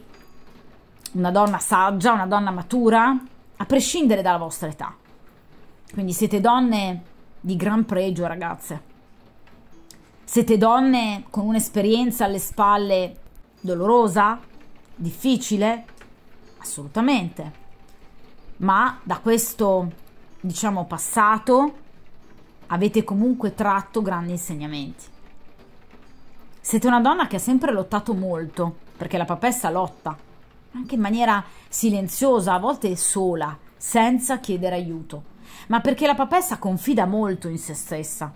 una donna saggia, una donna matura, a prescindere dalla vostra età. Quindi siete donne di gran pregio, ragazze. Siete donne con un'esperienza alle spalle dolorosa, difficile? Assolutamente. Ma da questo, diciamo, passato avete comunque tratto grandi insegnamenti. Siete una donna che ha sempre lottato molto, perché la papessa lotta, anche in maniera silenziosa, a volte sola, senza chiedere aiuto, ma perché la papessa confida molto in se stessa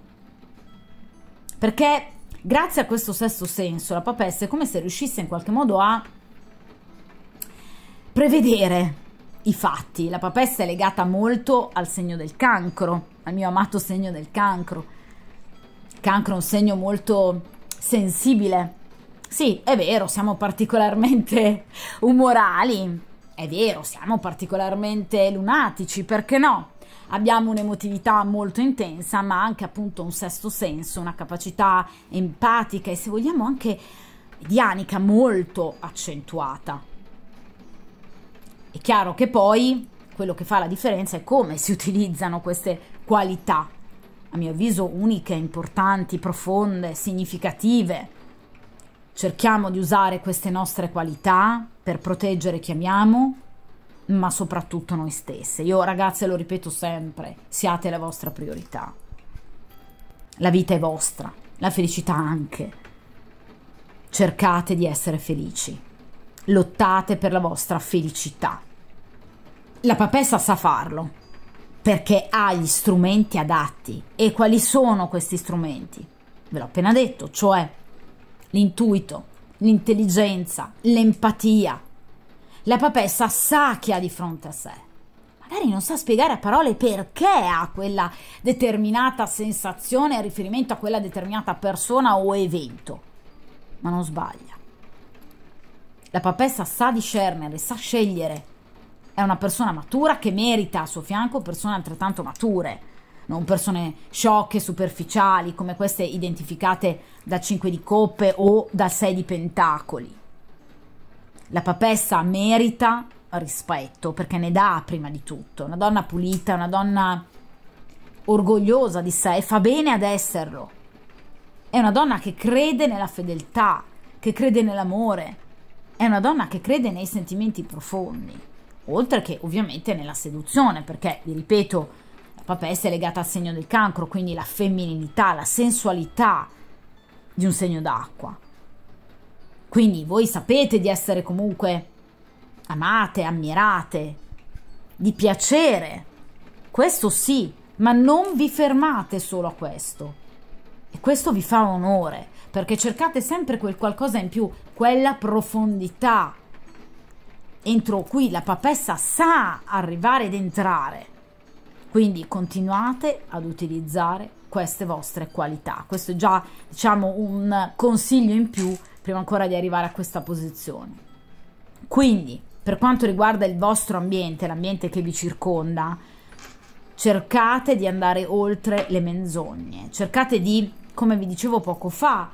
perché grazie a questo sesto senso la papessa è come se riuscisse in qualche modo a prevedere i fatti. La papessa è legata molto al segno del cancro, al mio amato segno del cancro. Il cancro è un segno molto sensibile. Sì, è vero, siamo particolarmente umorali, è vero, siamo particolarmente lunatici, perché no? abbiamo un'emotività molto intensa, ma anche appunto un sesto senso, una capacità empatica e se vogliamo anche dianica molto accentuata. È chiaro che poi quello che fa la differenza è come si utilizzano queste qualità, a mio avviso uniche, importanti, profonde, significative. Cerchiamo di usare queste nostre qualità per proteggere chi amiamo, ma soprattutto noi stesse. Io ragazze lo ripeto sempre, siate la vostra priorità. La vita è vostra, la felicità anche. Cercate di essere felici, lottate per la vostra felicità. La papessa sa farlo perché ha gli strumenti adatti. E quali sono questi strumenti? Ve l'ho appena detto, cioè l'intuito, l'intelligenza, l'empatia, la papessa sa che ha di fronte a sé magari non sa spiegare a parole perché ha quella determinata sensazione a riferimento a quella determinata persona o evento, ma non sbaglia. La papessa sa discernere, sa scegliere. È una persona matura che merita a suo fianco persone altrettanto mature, non persone sciocche, superficiali, come queste identificate dal 5 di coppe o dal 6 di pentacoli. La papessa merita rispetto perché ne dà prima di tutto, una donna pulita, una donna orgogliosa di sé e fa bene ad esserlo. È una donna che crede nella fedeltà, che crede nell'amore, è una donna che crede nei sentimenti profondi, oltre che ovviamente nella seduzione, perché, vi ripeto, la papessa è legata al segno del cancro, quindi la femminilità, la sensualità di un segno d'acqua. Quindi voi sapete di essere comunque amate, ammirate, di piacere. Questo sì, ma non vi fermate solo a questo. E questo vi fa onore, perché cercate sempre quel qualcosa in più, quella profondità entro cui la papessa sa arrivare ed entrare. Quindi continuate ad utilizzare queste vostre qualità. Questo è già, diciamo, un consiglio in più prima ancora di arrivare a questa posizione. Quindi, per quanto riguarda il vostro ambiente, l'ambiente che vi circonda, cercate di andare oltre le menzogne, cercate di, come vi dicevo poco fa,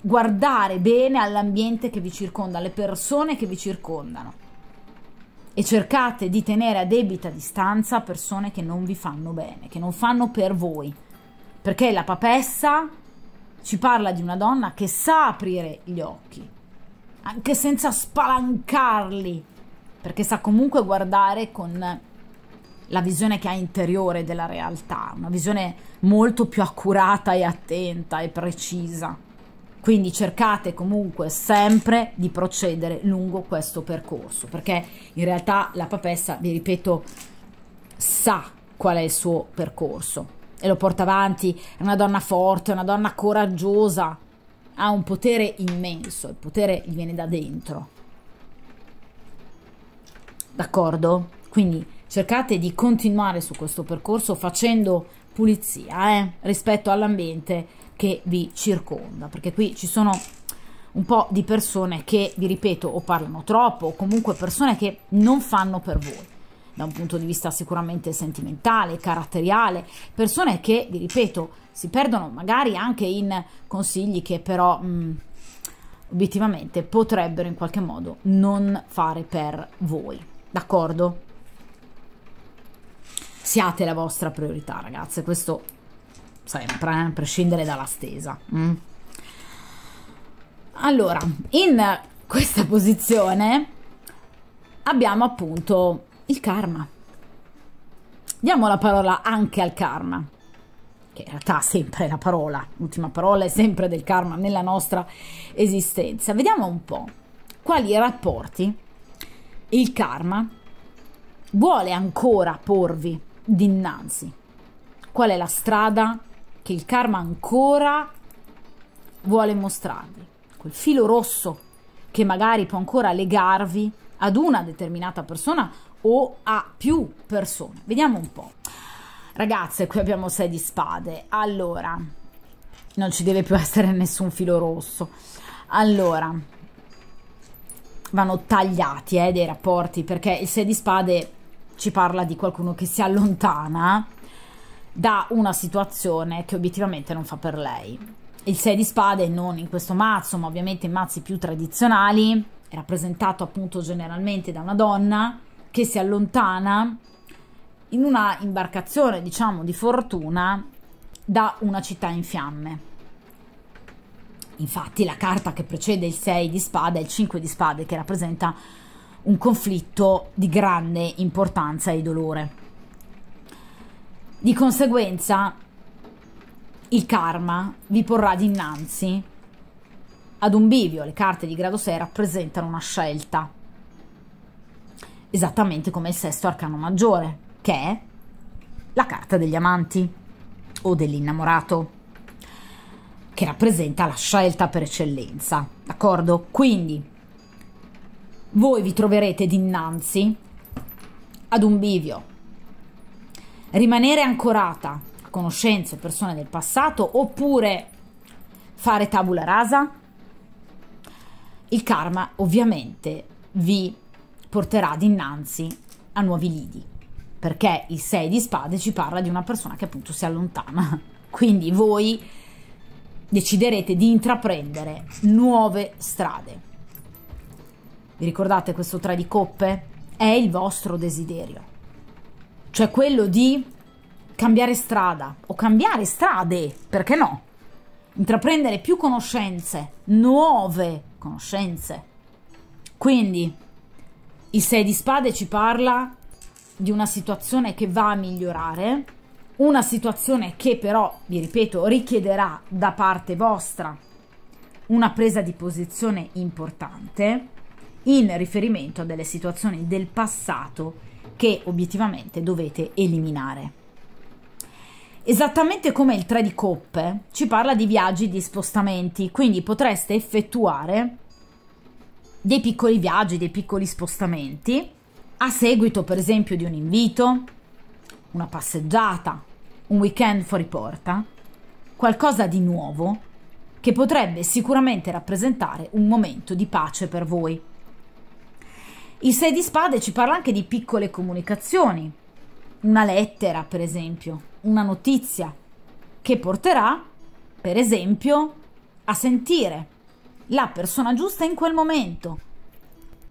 guardare bene all'ambiente che vi circonda, alle persone che vi circondano e cercate di tenere a debita distanza persone che non vi fanno bene, che non fanno per voi, perché la papessa ci parla di una donna che sa aprire gli occhi, anche senza spalancarli, perché sa comunque guardare con la visione che ha interiore della realtà, una visione molto più accurata e attenta e precisa. Quindi cercate comunque sempre di procedere lungo questo percorso, perché in realtà la papessa, vi ripeto, sa qual è il suo percorso e lo porta avanti, è una donna forte, è una donna coraggiosa, ha un potere immenso, il potere gli viene da dentro. D'accordo? Quindi cercate di continuare su questo percorso facendo pulizia eh, rispetto all'ambiente che vi circonda, perché qui ci sono un po' di persone che, vi ripeto, o parlano troppo o comunque persone che non fanno per voi da un punto di vista sicuramente sentimentale, caratteriale, persone che, vi ripeto, si perdono magari anche in consigli che però mh, mm, obiettivamente potrebbero in qualche modo non fare per voi, d'accordo? Siate la vostra priorità, ragazze, questo sempre, eh? a prescindere dalla stesa. Mm. Allora, in questa posizione abbiamo appunto il karma. Diamo la parola anche al karma, che in realtà sempre è la parola, l'ultima parola è sempre del karma nella nostra esistenza. Vediamo un po' quali rapporti il karma vuole ancora porvi dinanzi. Qual è la strada che il karma ancora vuole mostrarvi? Quel filo rosso che magari può ancora legarvi ad una determinata persona o a più persone. Vediamo un po'. Ragazze, qui abbiamo sei di spade. Allora, non ci deve più essere nessun filo rosso. Allora, vanno tagliati eh, dei rapporti perché il sei di spade ci parla di qualcuno che si allontana da una situazione che obiettivamente non fa per lei. Il 6 di spade non in questo mazzo, ma ovviamente in mazzi più tradizionali, è rappresentato appunto generalmente da una donna che si allontana in una imbarcazione, diciamo, di fortuna da una città in fiamme. Infatti la carta che precede il 6 di spada è il 5 di spade che rappresenta un conflitto di grande importanza e dolore. Di conseguenza il karma vi porrà dinanzi ad un bivio, le carte di grado 6 rappresentano una scelta esattamente come il sesto arcano maggiore, che è la carta degli amanti o dell'innamorato, che rappresenta la scelta per eccellenza, d'accordo? Quindi voi vi troverete dinanzi ad un bivio. Rimanere ancorata a conoscenze o persone del passato oppure fare tabula rasa? Il karma ovviamente vi porterà dinanzi a nuovi lidi, perché il 6 di spade ci parla di una persona che appunto si allontana. Quindi voi deciderete di intraprendere nuove strade. Vi ricordate questo 3 di coppe? È il vostro desiderio. Cioè quello di cambiare strada o cambiare strade, perché no? Intraprendere più conoscenze, nuove conoscenze. Quindi il 6 di spade ci parla di una situazione che va a migliorare, una situazione che però, vi ripeto, richiederà da parte vostra una presa di posizione importante in riferimento a delle situazioni del passato che obiettivamente dovete eliminare. Esattamente come il 3 di coppe ci parla di viaggi e di spostamenti, quindi potreste effettuare dei piccoli viaggi, dei piccoli spostamenti, a seguito per esempio di un invito, una passeggiata, un weekend fuori porta, qualcosa di nuovo che potrebbe sicuramente rappresentare un momento di pace per voi. Il 6 di spade ci parla anche di piccole comunicazioni, una lettera per esempio, una notizia che porterà per esempio a sentire la persona giusta in quel momento,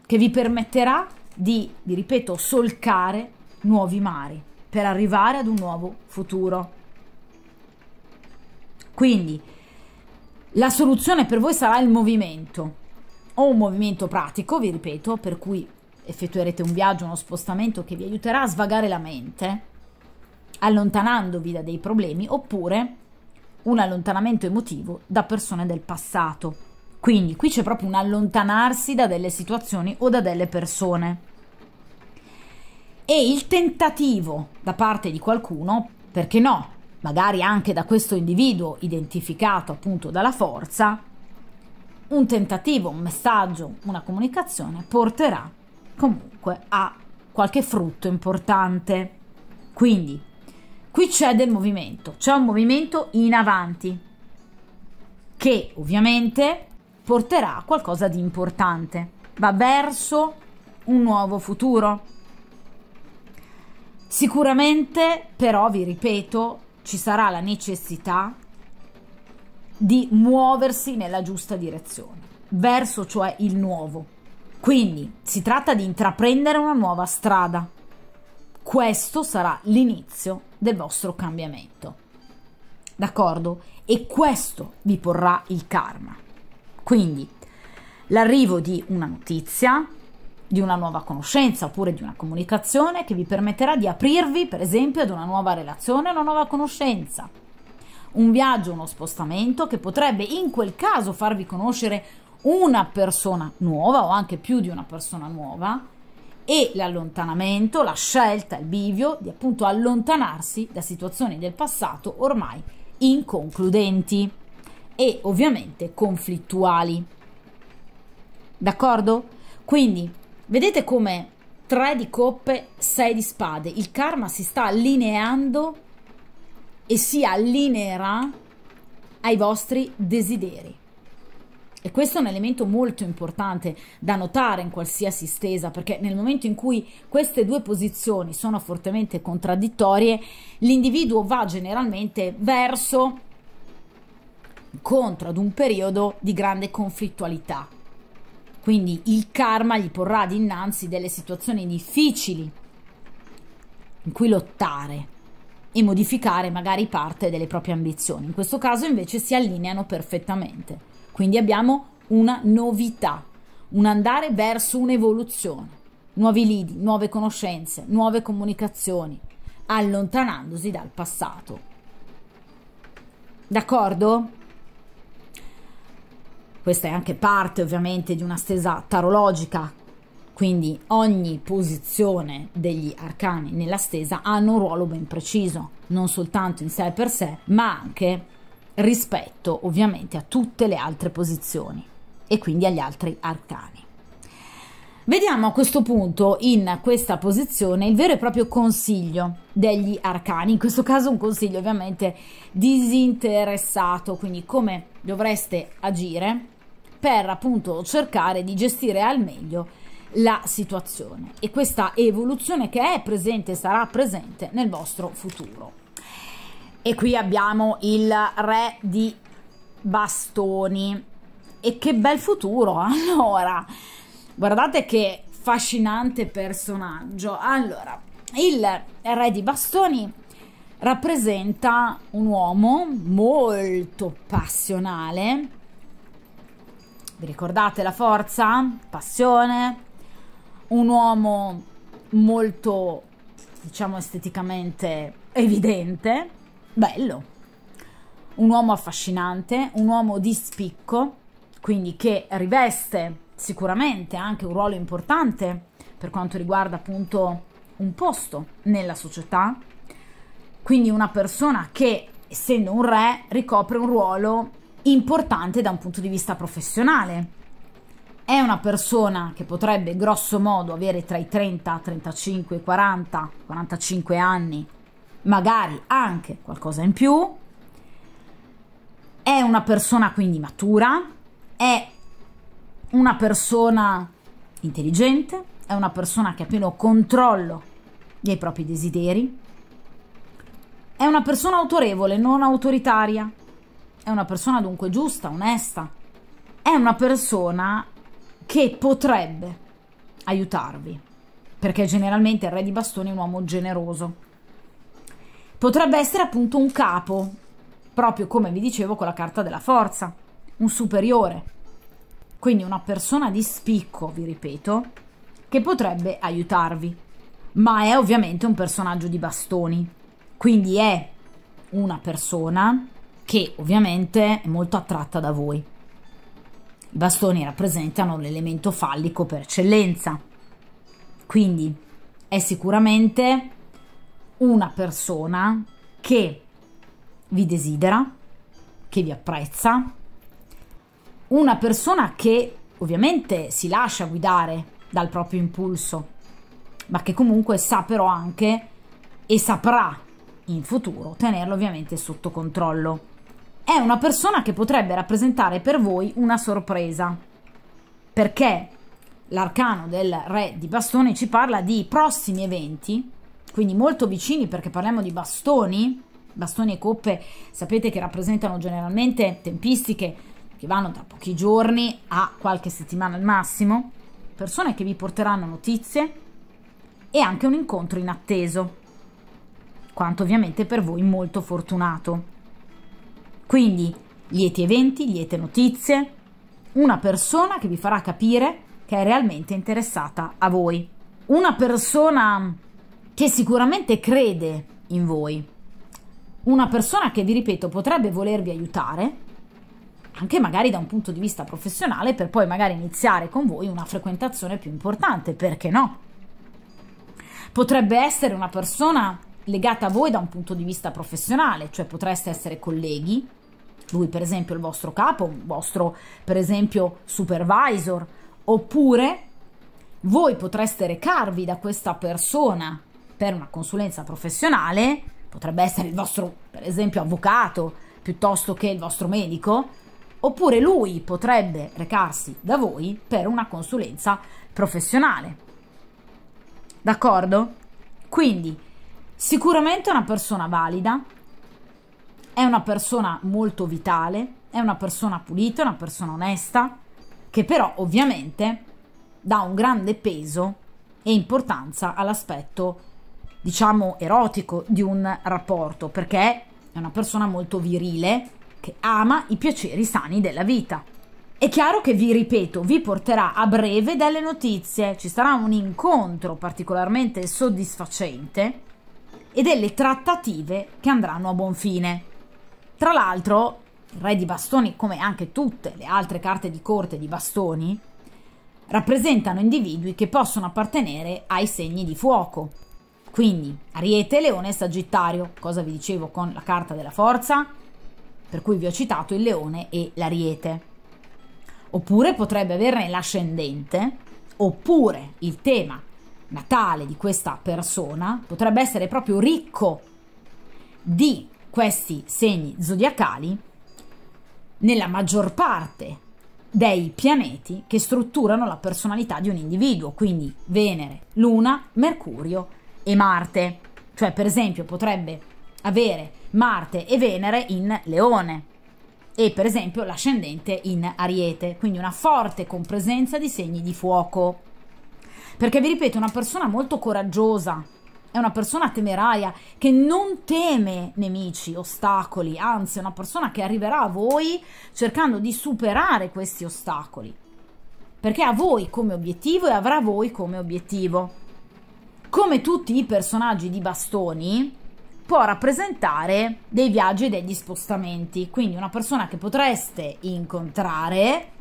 che vi permetterà di, vi ripeto, solcare nuovi mari per arrivare ad un nuovo futuro. Quindi la soluzione per voi sarà il movimento, o un movimento pratico, vi ripeto, per cui effettuerete un viaggio, uno spostamento che vi aiuterà a svagare la mente, allontanandovi da dei problemi, oppure un allontanamento emotivo da persone del passato. Quindi qui c'è proprio un allontanarsi da delle situazioni o da delle persone. E il tentativo da parte di qualcuno, perché no, magari anche da questo individuo identificato appunto dalla forza, un tentativo, un messaggio, una comunicazione porterà comunque a qualche frutto importante. Quindi qui c'è del movimento, c'è un movimento in avanti che ovviamente porterà qualcosa di importante, va verso un nuovo futuro. Sicuramente però, vi ripeto, ci sarà la necessità di muoversi nella giusta direzione, verso cioè il nuovo. Quindi si tratta di intraprendere una nuova strada. Questo sarà l'inizio del vostro cambiamento. D'accordo? E questo vi porrà il karma. Quindi l'arrivo di una notizia, di una nuova conoscenza oppure di una comunicazione che vi permetterà di aprirvi, per esempio, ad una nuova relazione, una nuova conoscenza. Un viaggio, uno spostamento che potrebbe in quel caso farvi conoscere una persona nuova o anche più di una persona nuova e l'allontanamento, la scelta, il bivio di appunto allontanarsi da situazioni del passato ormai inconcludenti e ovviamente conflittuali. D'accordo? Quindi vedete come 3 di coppe, 6 di spade, il karma si sta allineando e si allineerà ai vostri desideri. E questo è un elemento molto importante da notare in qualsiasi stesa, perché nel momento in cui queste due posizioni sono fortemente contraddittorie, l'individuo va generalmente verso incontro ad un periodo di grande conflittualità. Quindi il karma gli porrà dinanzi delle situazioni difficili in cui lottare e modificare magari parte delle proprie ambizioni. In questo caso invece si allineano perfettamente. Quindi abbiamo una novità, un andare verso un'evoluzione, nuovi lidi, nuove conoscenze, nuove comunicazioni, allontanandosi dal passato. D'accordo? Questa è anche parte ovviamente di una stesa tarologica, quindi ogni posizione degli arcani nella stesa hanno un ruolo ben preciso, non soltanto in sé per sé, ma anche rispetto ovviamente a tutte le altre posizioni e quindi agli altri arcani. Vediamo a questo punto in questa posizione il vero e proprio consiglio degli arcani, in questo caso un consiglio ovviamente disinteressato, quindi come dovreste agire per appunto cercare di gestire al meglio la situazione e questa evoluzione che è presente sarà presente nel vostro futuro. E qui abbiamo il re di bastoni. E che bel futuro! Allora, guardate che affascinante personaggio. Allora, il re di bastoni rappresenta un uomo molto passionale vi ricordate la forza? Passione? Un uomo molto, diciamo, esteticamente evidente, bello. Un uomo affascinante, un uomo di spicco, quindi che riveste sicuramente anche un ruolo importante per quanto riguarda appunto un posto nella società, quindi una persona che essendo un re ricopre un ruolo importante da un punto di vista professionale. È una persona che potrebbe grosso modo avere tra i 30, 35, 40, 45 anni, magari anche qualcosa in più. È una persona quindi matura, è una persona intelligente, è una persona che ha pieno controllo dei propri desideri, è una persona autorevole, non autoritaria, è una persona dunque giusta, onesta. È una persona che potrebbe aiutarvi, perché generalmente il re di bastoni è un uomo generoso. Potrebbe essere appunto un capo, proprio come vi dicevo con la carta della forza, un superiore. Quindi una persona di spicco, vi ripeto, che potrebbe aiutarvi. Ma è ovviamente un personaggio di bastoni, quindi è una persona che ovviamente è molto attratta da voi. I bastoni rappresentano l'elemento fallico per eccellenza, quindi è sicuramente una persona che vi desidera, che vi apprezza, una persona che ovviamente si lascia guidare dal proprio impulso, ma che comunque sa però anche e saprà in futuro tenerlo ovviamente sotto controllo è una persona che potrebbe rappresentare per voi una sorpresa. Perché l'arcano del re di bastoni ci parla di prossimi eventi, quindi molto vicini perché parliamo di bastoni, bastoni e coppe sapete che rappresentano generalmente tempistiche che vanno da pochi giorni a qualche settimana al massimo, persone che vi porteranno notizie e anche un incontro inatteso, quanto ovviamente per voi molto fortunato. Quindi lieti eventi, liete notizie, una persona che vi farà capire che è realmente interessata a voi, una persona che sicuramente crede in voi, una persona che, vi ripeto, potrebbe volervi aiutare, anche magari da un punto di vista professionale, per poi magari iniziare con voi una frequentazione più importante, perché no? Potrebbe essere una persona legata a voi da un punto di vista professionale, cioè potreste essere colleghi, lui per esempio il vostro capo, il vostro per esempio supervisor, oppure voi potreste recarvi da questa persona per una consulenza professionale, potrebbe essere il vostro per esempio avvocato piuttosto che il vostro medico, oppure lui potrebbe recarsi da voi per una consulenza professionale. D'accordo? Quindi Sicuramente è una persona valida, è una persona molto vitale, è una persona pulita, una persona onesta, che però ovviamente dà un grande peso e importanza all'aspetto, diciamo, erotico di un rapporto, perché è una persona molto virile che ama i piaceri sani della vita. È chiaro che vi ripeto, vi porterà a breve delle notizie, ci sarà un incontro particolarmente soddisfacente e delle trattative che andranno a buon fine. Tra l'altro, il Re di Bastoni, come anche tutte le altre carte di corte di bastoni, rappresentano individui che possono appartenere ai segni di fuoco. Quindi Ariete, Leone e Sagittario, cosa vi dicevo con la carta della forza, per cui vi ho citato il Leone e l'Ariete. Oppure potrebbe averne l'ascendente, oppure il tema natale di questa persona potrebbe essere proprio ricco di questi segni zodiacali nella maggior parte dei pianeti che strutturano la personalità di un individuo, quindi Venere, Luna, Mercurio e Marte. Cioè, per esempio, potrebbe avere Marte e Venere in Leone e per esempio l'ascendente in Ariete, quindi una forte compresenza di segni di fuoco. Perché vi ripeto, è una persona molto coraggiosa, è una persona temeraria che non teme nemici, ostacoli, anzi è una persona che arriverà a voi cercando di superare questi ostacoli, perché ha voi come obiettivo e avrà voi come obiettivo. Come tutti i personaggi di bastoni, può rappresentare dei viaggi e degli spostamenti, quindi una persona che potreste incontrare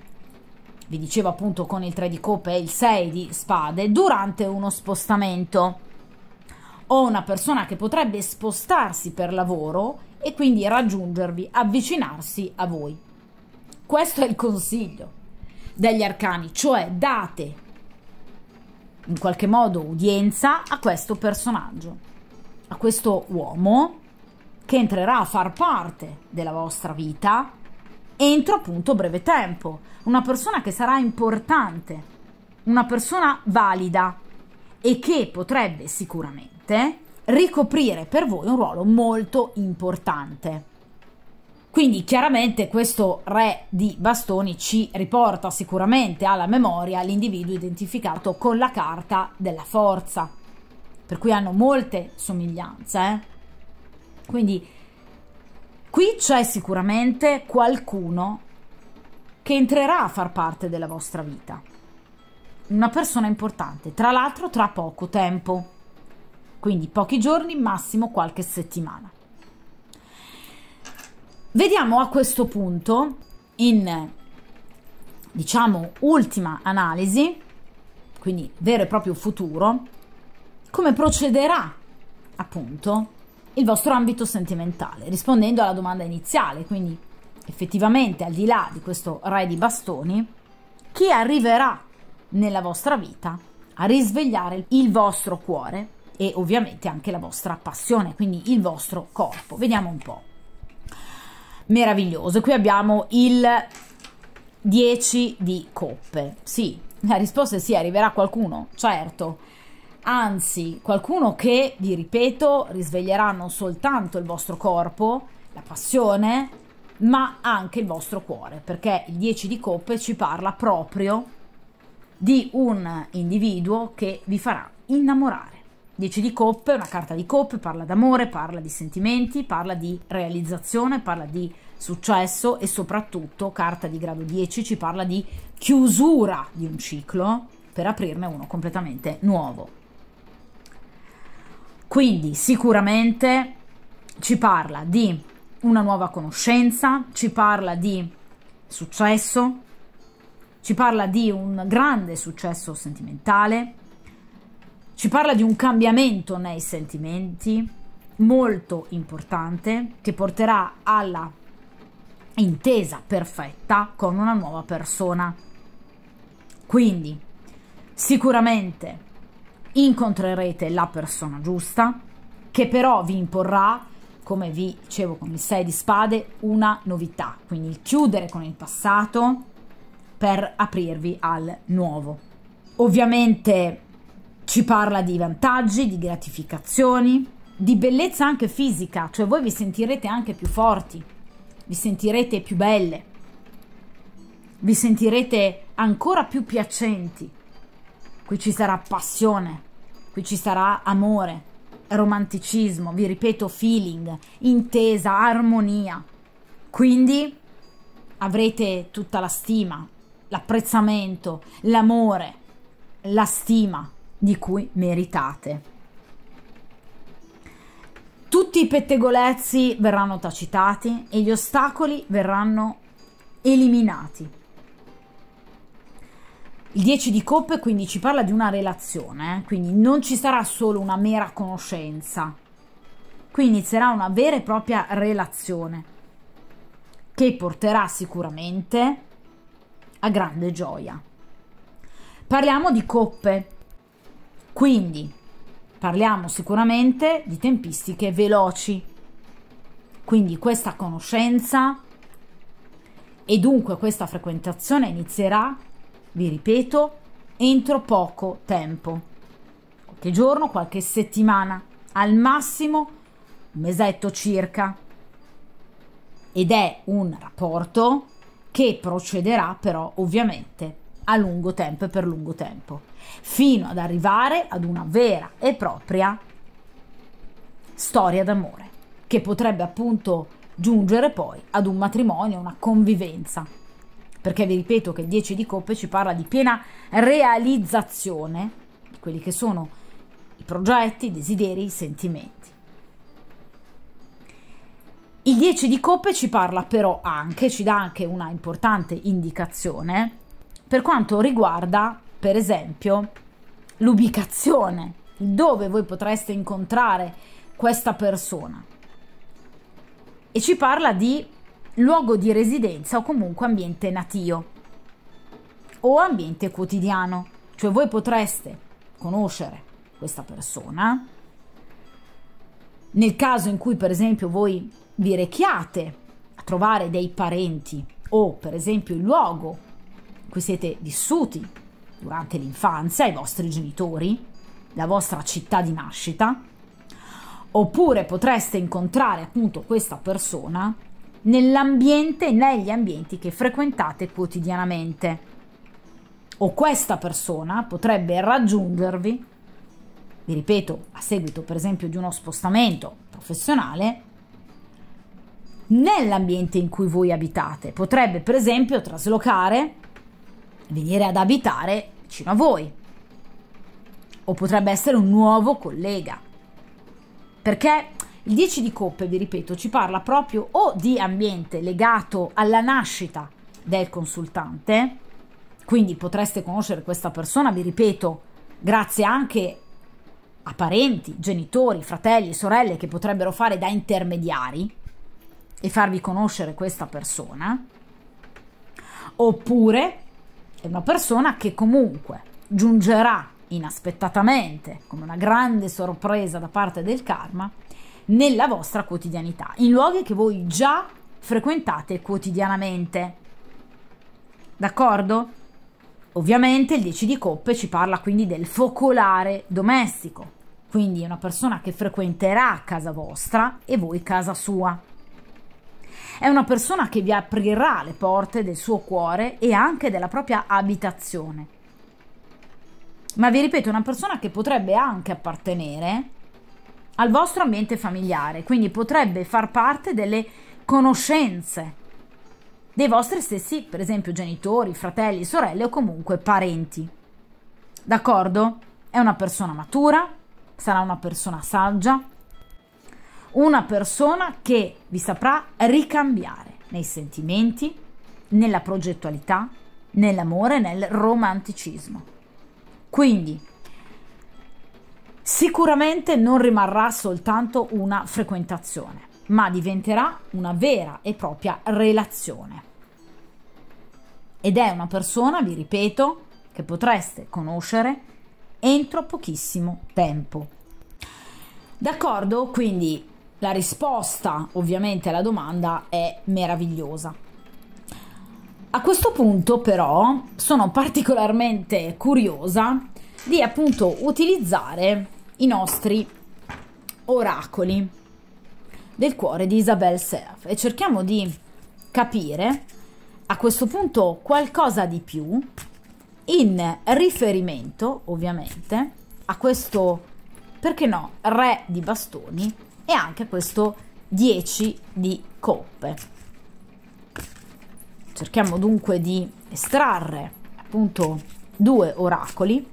vi dicevo appunto con il 3 di coppe e il 6 di spade, durante uno spostamento. o una persona che potrebbe spostarsi per lavoro e quindi raggiungervi, avvicinarsi a voi. Questo è il consiglio degli arcani, cioè date in qualche modo udienza a questo personaggio, a questo uomo che entrerà a far parte della vostra vita entro appunto breve tempo, una persona che sarà importante, una persona valida e che potrebbe sicuramente ricoprire per voi un ruolo molto importante. Quindi chiaramente questo re di bastoni ci riporta sicuramente alla memoria l'individuo identificato con la carta della forza, per cui hanno molte somiglianze. Eh? Quindi Qui c'è sicuramente qualcuno che entrerà a far parte della vostra vita. Una persona importante, tra l'altro tra poco tempo, quindi pochi giorni, massimo qualche settimana. Vediamo a questo punto, in diciamo ultima analisi, quindi vero e proprio futuro, come procederà appunto il vostro ambito sentimentale, rispondendo alla domanda iniziale, quindi effettivamente al di là di questo re di bastoni, chi arriverà nella vostra vita a risvegliare il vostro cuore e ovviamente anche la vostra passione, quindi il vostro corpo. Vediamo un po'. Meraviglioso, qui abbiamo il 10 di coppe. Sì, la risposta è sì, arriverà qualcuno, certo anzi qualcuno che, vi ripeto, risveglierà non soltanto il vostro corpo, la passione, ma anche il vostro cuore, perché il 10 di coppe ci parla proprio di un individuo che vi farà innamorare. 10 di coppe, una carta di coppe, parla d'amore, parla di sentimenti, parla di realizzazione, parla di successo e soprattutto carta di grado 10 ci parla di chiusura di un ciclo per aprirne uno completamente nuovo. Quindi sicuramente ci parla di una nuova conoscenza, ci parla di successo, ci parla di un grande successo sentimentale, ci parla di un cambiamento nei sentimenti molto importante che porterà alla intesa perfetta con una nuova persona. Quindi sicuramente incontrerete la persona giusta che però vi imporrà come vi dicevo con il 6 di spade una novità quindi il chiudere con il passato per aprirvi al nuovo ovviamente ci parla di vantaggi di gratificazioni di bellezza anche fisica cioè voi vi sentirete anche più forti vi sentirete più belle vi sentirete ancora più piacenti qui ci sarà passione, qui ci sarà amore, romanticismo, vi ripeto, feeling, intesa, armonia. Quindi avrete tutta la stima, l'apprezzamento, l'amore, la stima di cui meritate. Tutti i pettegolezzi verranno tacitati e gli ostacoli verranno eliminati il 10 di coppe quindi ci parla di una relazione, eh? quindi non ci sarà solo una mera conoscenza. Qui inizierà una vera e propria relazione che porterà sicuramente a grande gioia. Parliamo di coppe, quindi parliamo sicuramente di tempistiche veloci. Quindi questa conoscenza e dunque questa frequentazione inizierà vi ripeto, entro poco tempo, qualche giorno, qualche settimana, al massimo un mesetto circa. Ed è un rapporto che procederà però ovviamente a lungo tempo e per lungo tempo, fino ad arrivare ad una vera e propria storia d'amore, che potrebbe appunto giungere poi ad un matrimonio, una convivenza perché vi ripeto che il 10 di coppe ci parla di piena realizzazione di quelli che sono i progetti, i desideri, i sentimenti. Il 10 di coppe ci parla però anche, ci dà anche una importante indicazione per quanto riguarda, per esempio, l'ubicazione, dove voi potreste incontrare questa persona. E ci parla di luogo di residenza o comunque ambiente natio o ambiente quotidiano. Cioè voi potreste conoscere questa persona nel caso in cui per esempio voi vi rechiate a trovare dei parenti o per esempio il luogo in cui siete vissuti durante l'infanzia, i vostri genitori, la vostra città di nascita, oppure potreste incontrare appunto questa persona nell'ambiente, negli ambienti che frequentate quotidianamente. O questa persona potrebbe raggiungervi, vi ripeto, a seguito per esempio di uno spostamento professionale, nell'ambiente in cui voi abitate. Potrebbe per esempio traslocare, venire ad abitare vicino a voi. O potrebbe essere un nuovo collega. Perché il 10 di coppe, vi ripeto, ci parla proprio o di ambiente legato alla nascita del consultante, quindi potreste conoscere questa persona, vi ripeto, grazie anche a parenti, genitori, fratelli, sorelle che potrebbero fare da intermediari e farvi conoscere questa persona, oppure è una persona che comunque giungerà inaspettatamente, come una grande sorpresa da parte del karma, nella vostra quotidianità, in luoghi che voi già frequentate quotidianamente. D'accordo? Ovviamente il 10 di coppe ci parla quindi del focolare domestico, quindi una persona che frequenterà casa vostra e voi casa sua. È una persona che vi aprirà le porte del suo cuore e anche della propria abitazione. Ma vi ripeto, una persona che potrebbe anche appartenere al vostro ambiente familiare, quindi potrebbe far parte delle conoscenze dei vostri stessi, per esempio genitori, fratelli, sorelle o comunque parenti. D'accordo? È una persona matura, sarà una persona saggia, una persona che vi saprà ricambiare nei sentimenti, nella progettualità, nell'amore, nel romanticismo. Quindi Sicuramente non rimarrà soltanto una frequentazione, ma diventerà una vera e propria relazione. Ed è una persona, vi ripeto, che potreste conoscere entro pochissimo tempo. D'accordo? Quindi la risposta ovviamente alla domanda è meravigliosa. A questo punto però sono particolarmente curiosa di appunto utilizzare i nostri oracoli del cuore di Isabel Seraf e cerchiamo di capire a questo punto qualcosa di più in riferimento ovviamente a questo, perché no, re di bastoni e anche a questo 10 di coppe. Cerchiamo dunque di estrarre appunto due oracoli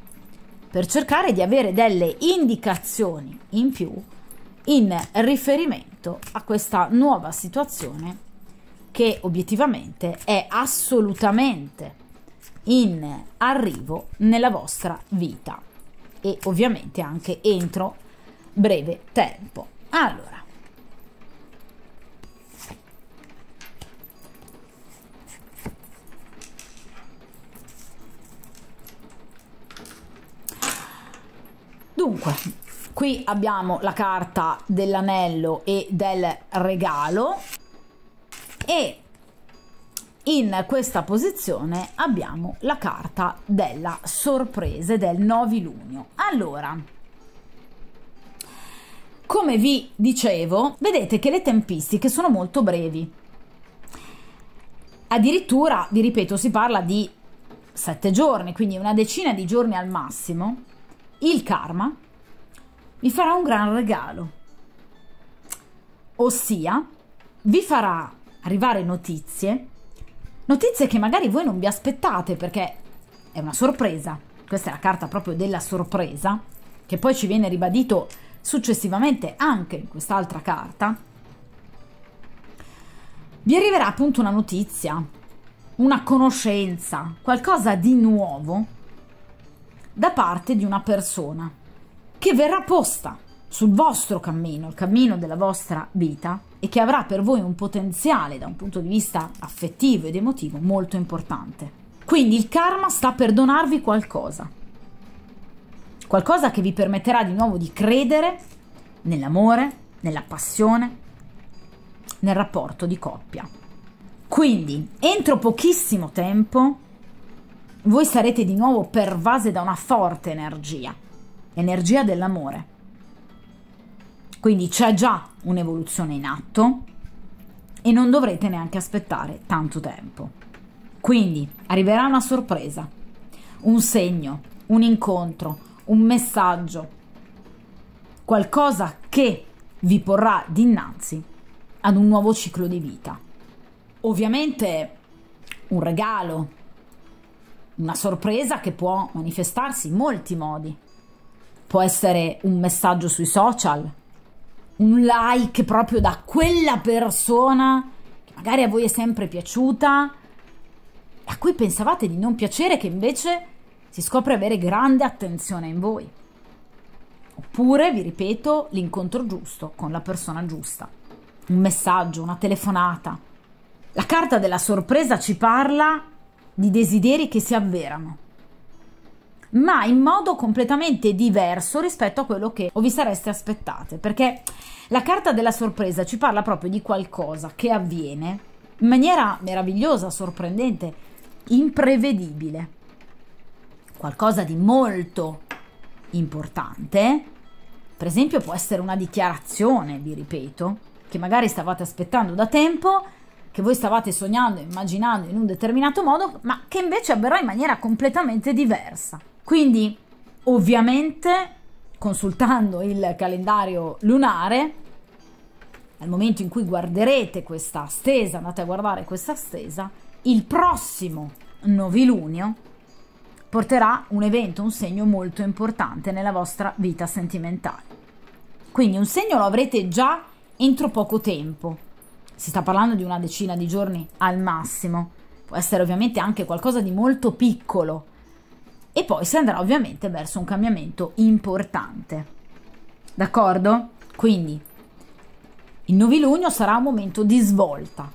per cercare di avere delle indicazioni in più in riferimento a questa nuova situazione che obiettivamente è assolutamente in arrivo nella vostra vita e ovviamente anche entro breve tempo. Allora, Dunque, qui abbiamo la carta dell'anello e del regalo e in questa posizione abbiamo la carta della sorpresa del 9 luglio. Allora, come vi dicevo, vedete che le tempistiche sono molto brevi. Addirittura, vi ripeto, si parla di sette giorni, quindi una decina di giorni al massimo il karma vi farà un gran regalo, ossia vi farà arrivare notizie, notizie che magari voi non vi aspettate perché è una sorpresa, questa è la carta proprio della sorpresa, che poi ci viene ribadito successivamente anche in quest'altra carta, vi arriverà appunto una notizia, una conoscenza, qualcosa di nuovo da parte di una persona che verrà posta sul vostro cammino, il cammino della vostra vita e che avrà per voi un potenziale da un punto di vista affettivo ed emotivo molto importante. Quindi il karma sta per donarvi qualcosa, qualcosa che vi permetterà di nuovo di credere nell'amore, nella passione, nel rapporto di coppia. Quindi, entro pochissimo tempo, voi sarete di nuovo pervase da una forte energia, energia dell'amore. Quindi c'è già un'evoluzione in atto e non dovrete neanche aspettare tanto tempo. Quindi arriverà una sorpresa, un segno, un incontro, un messaggio, qualcosa che vi porrà dinanzi ad un nuovo ciclo di vita. Ovviamente un regalo, una sorpresa che può manifestarsi in molti modi. Può essere un messaggio sui social, un like proprio da quella persona che magari a voi è sempre piaciuta, a cui pensavate di non piacere, che invece si scopre avere grande attenzione in voi. Oppure, vi ripeto, l'incontro giusto con la persona giusta. Un messaggio, una telefonata. La carta della sorpresa ci parla di desideri che si avverano, ma in modo completamente diverso rispetto a quello che vi sareste aspettate, perché la carta della sorpresa ci parla proprio di qualcosa che avviene in maniera meravigliosa, sorprendente, imprevedibile, qualcosa di molto importante, per esempio può essere una dichiarazione, vi ripeto, che magari stavate aspettando da tempo, che voi stavate sognando, immaginando in un determinato modo, ma che invece avverrà in maniera completamente diversa. Quindi, ovviamente, consultando il calendario lunare, al momento in cui guarderete questa stesa, andate a guardare questa stesa, il prossimo novilunio porterà un evento, un segno molto importante nella vostra vita sentimentale. Quindi un segno lo avrete già entro poco tempo, si sta parlando di una decina di giorni al massimo, può essere ovviamente anche qualcosa di molto piccolo e poi si andrà ovviamente verso un cambiamento importante. D'accordo? Quindi il 9 sarà un momento di svolta,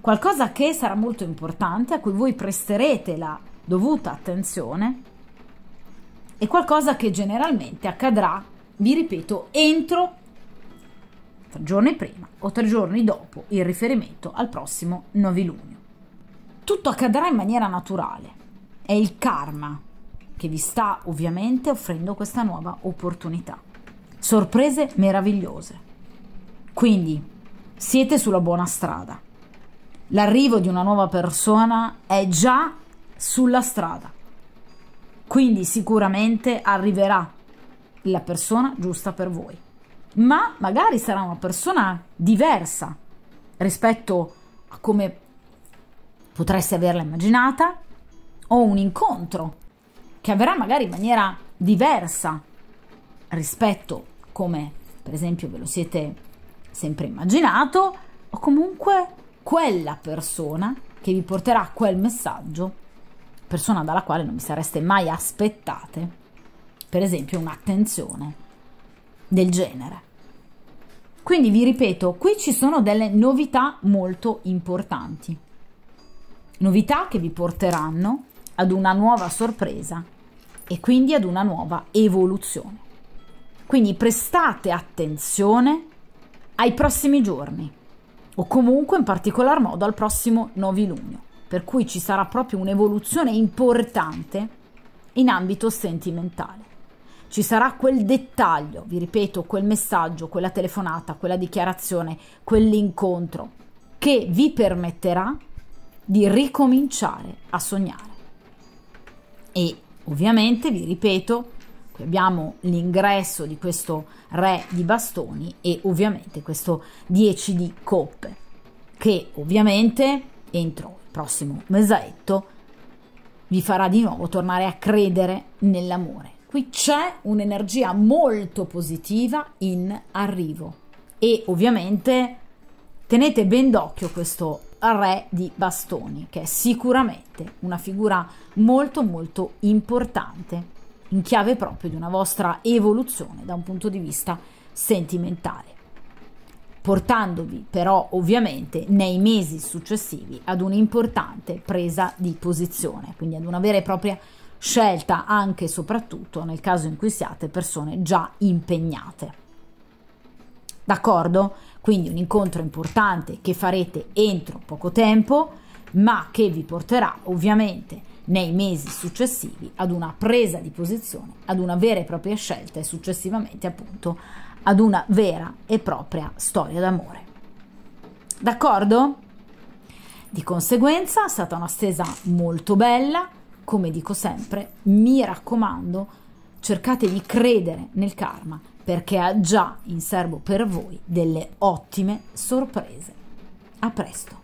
qualcosa che sarà molto importante, a cui voi presterete la dovuta attenzione e qualcosa che generalmente accadrà, vi ripeto, entro tre giorni prima o tre giorni dopo il riferimento al prossimo novilunio. Tutto accadrà in maniera naturale. È il karma che vi sta ovviamente offrendo questa nuova opportunità. Sorprese meravigliose. Quindi siete sulla buona strada. L'arrivo di una nuova persona è già sulla strada. Quindi sicuramente arriverà la persona giusta per voi ma magari sarà una persona diversa rispetto a come potresti averla immaginata o un incontro che avverrà magari in maniera diversa rispetto a come per esempio ve lo siete sempre immaginato o comunque quella persona che vi porterà quel messaggio, persona dalla quale non vi sareste mai aspettate, per esempio un'attenzione del genere. Quindi vi ripeto, qui ci sono delle novità molto importanti, novità che vi porteranno ad una nuova sorpresa e quindi ad una nuova evoluzione. Quindi prestate attenzione ai prossimi giorni o comunque in particolar modo al prossimo 9 luglio, per cui ci sarà proprio un'evoluzione importante in ambito sentimentale. Ci sarà quel dettaglio, vi ripeto, quel messaggio, quella telefonata, quella dichiarazione, quell'incontro che vi permetterà di ricominciare a sognare. E ovviamente, vi ripeto, qui abbiamo l'ingresso di questo re di bastoni e ovviamente questo 10 di coppe, che ovviamente entro il prossimo mesetto vi farà di nuovo tornare a credere nell'amore Qui c'è un'energia molto positiva in arrivo e ovviamente tenete ben d'occhio questo re di bastoni che è sicuramente una figura molto molto importante in chiave proprio di una vostra evoluzione da un punto di vista sentimentale portandovi però ovviamente nei mesi successivi ad un'importante presa di posizione, quindi ad una vera e propria scelta anche e soprattutto nel caso in cui siate persone già impegnate. D'accordo? Quindi un incontro importante che farete entro poco tempo, ma che vi porterà ovviamente nei mesi successivi ad una presa di posizione, ad una vera e propria scelta e successivamente appunto ad una vera e propria storia d'amore. D'accordo? Di conseguenza è stata una stesa molto bella, come dico sempre, mi raccomando, cercate di credere nel karma perché ha già in serbo per voi delle ottime sorprese. A presto!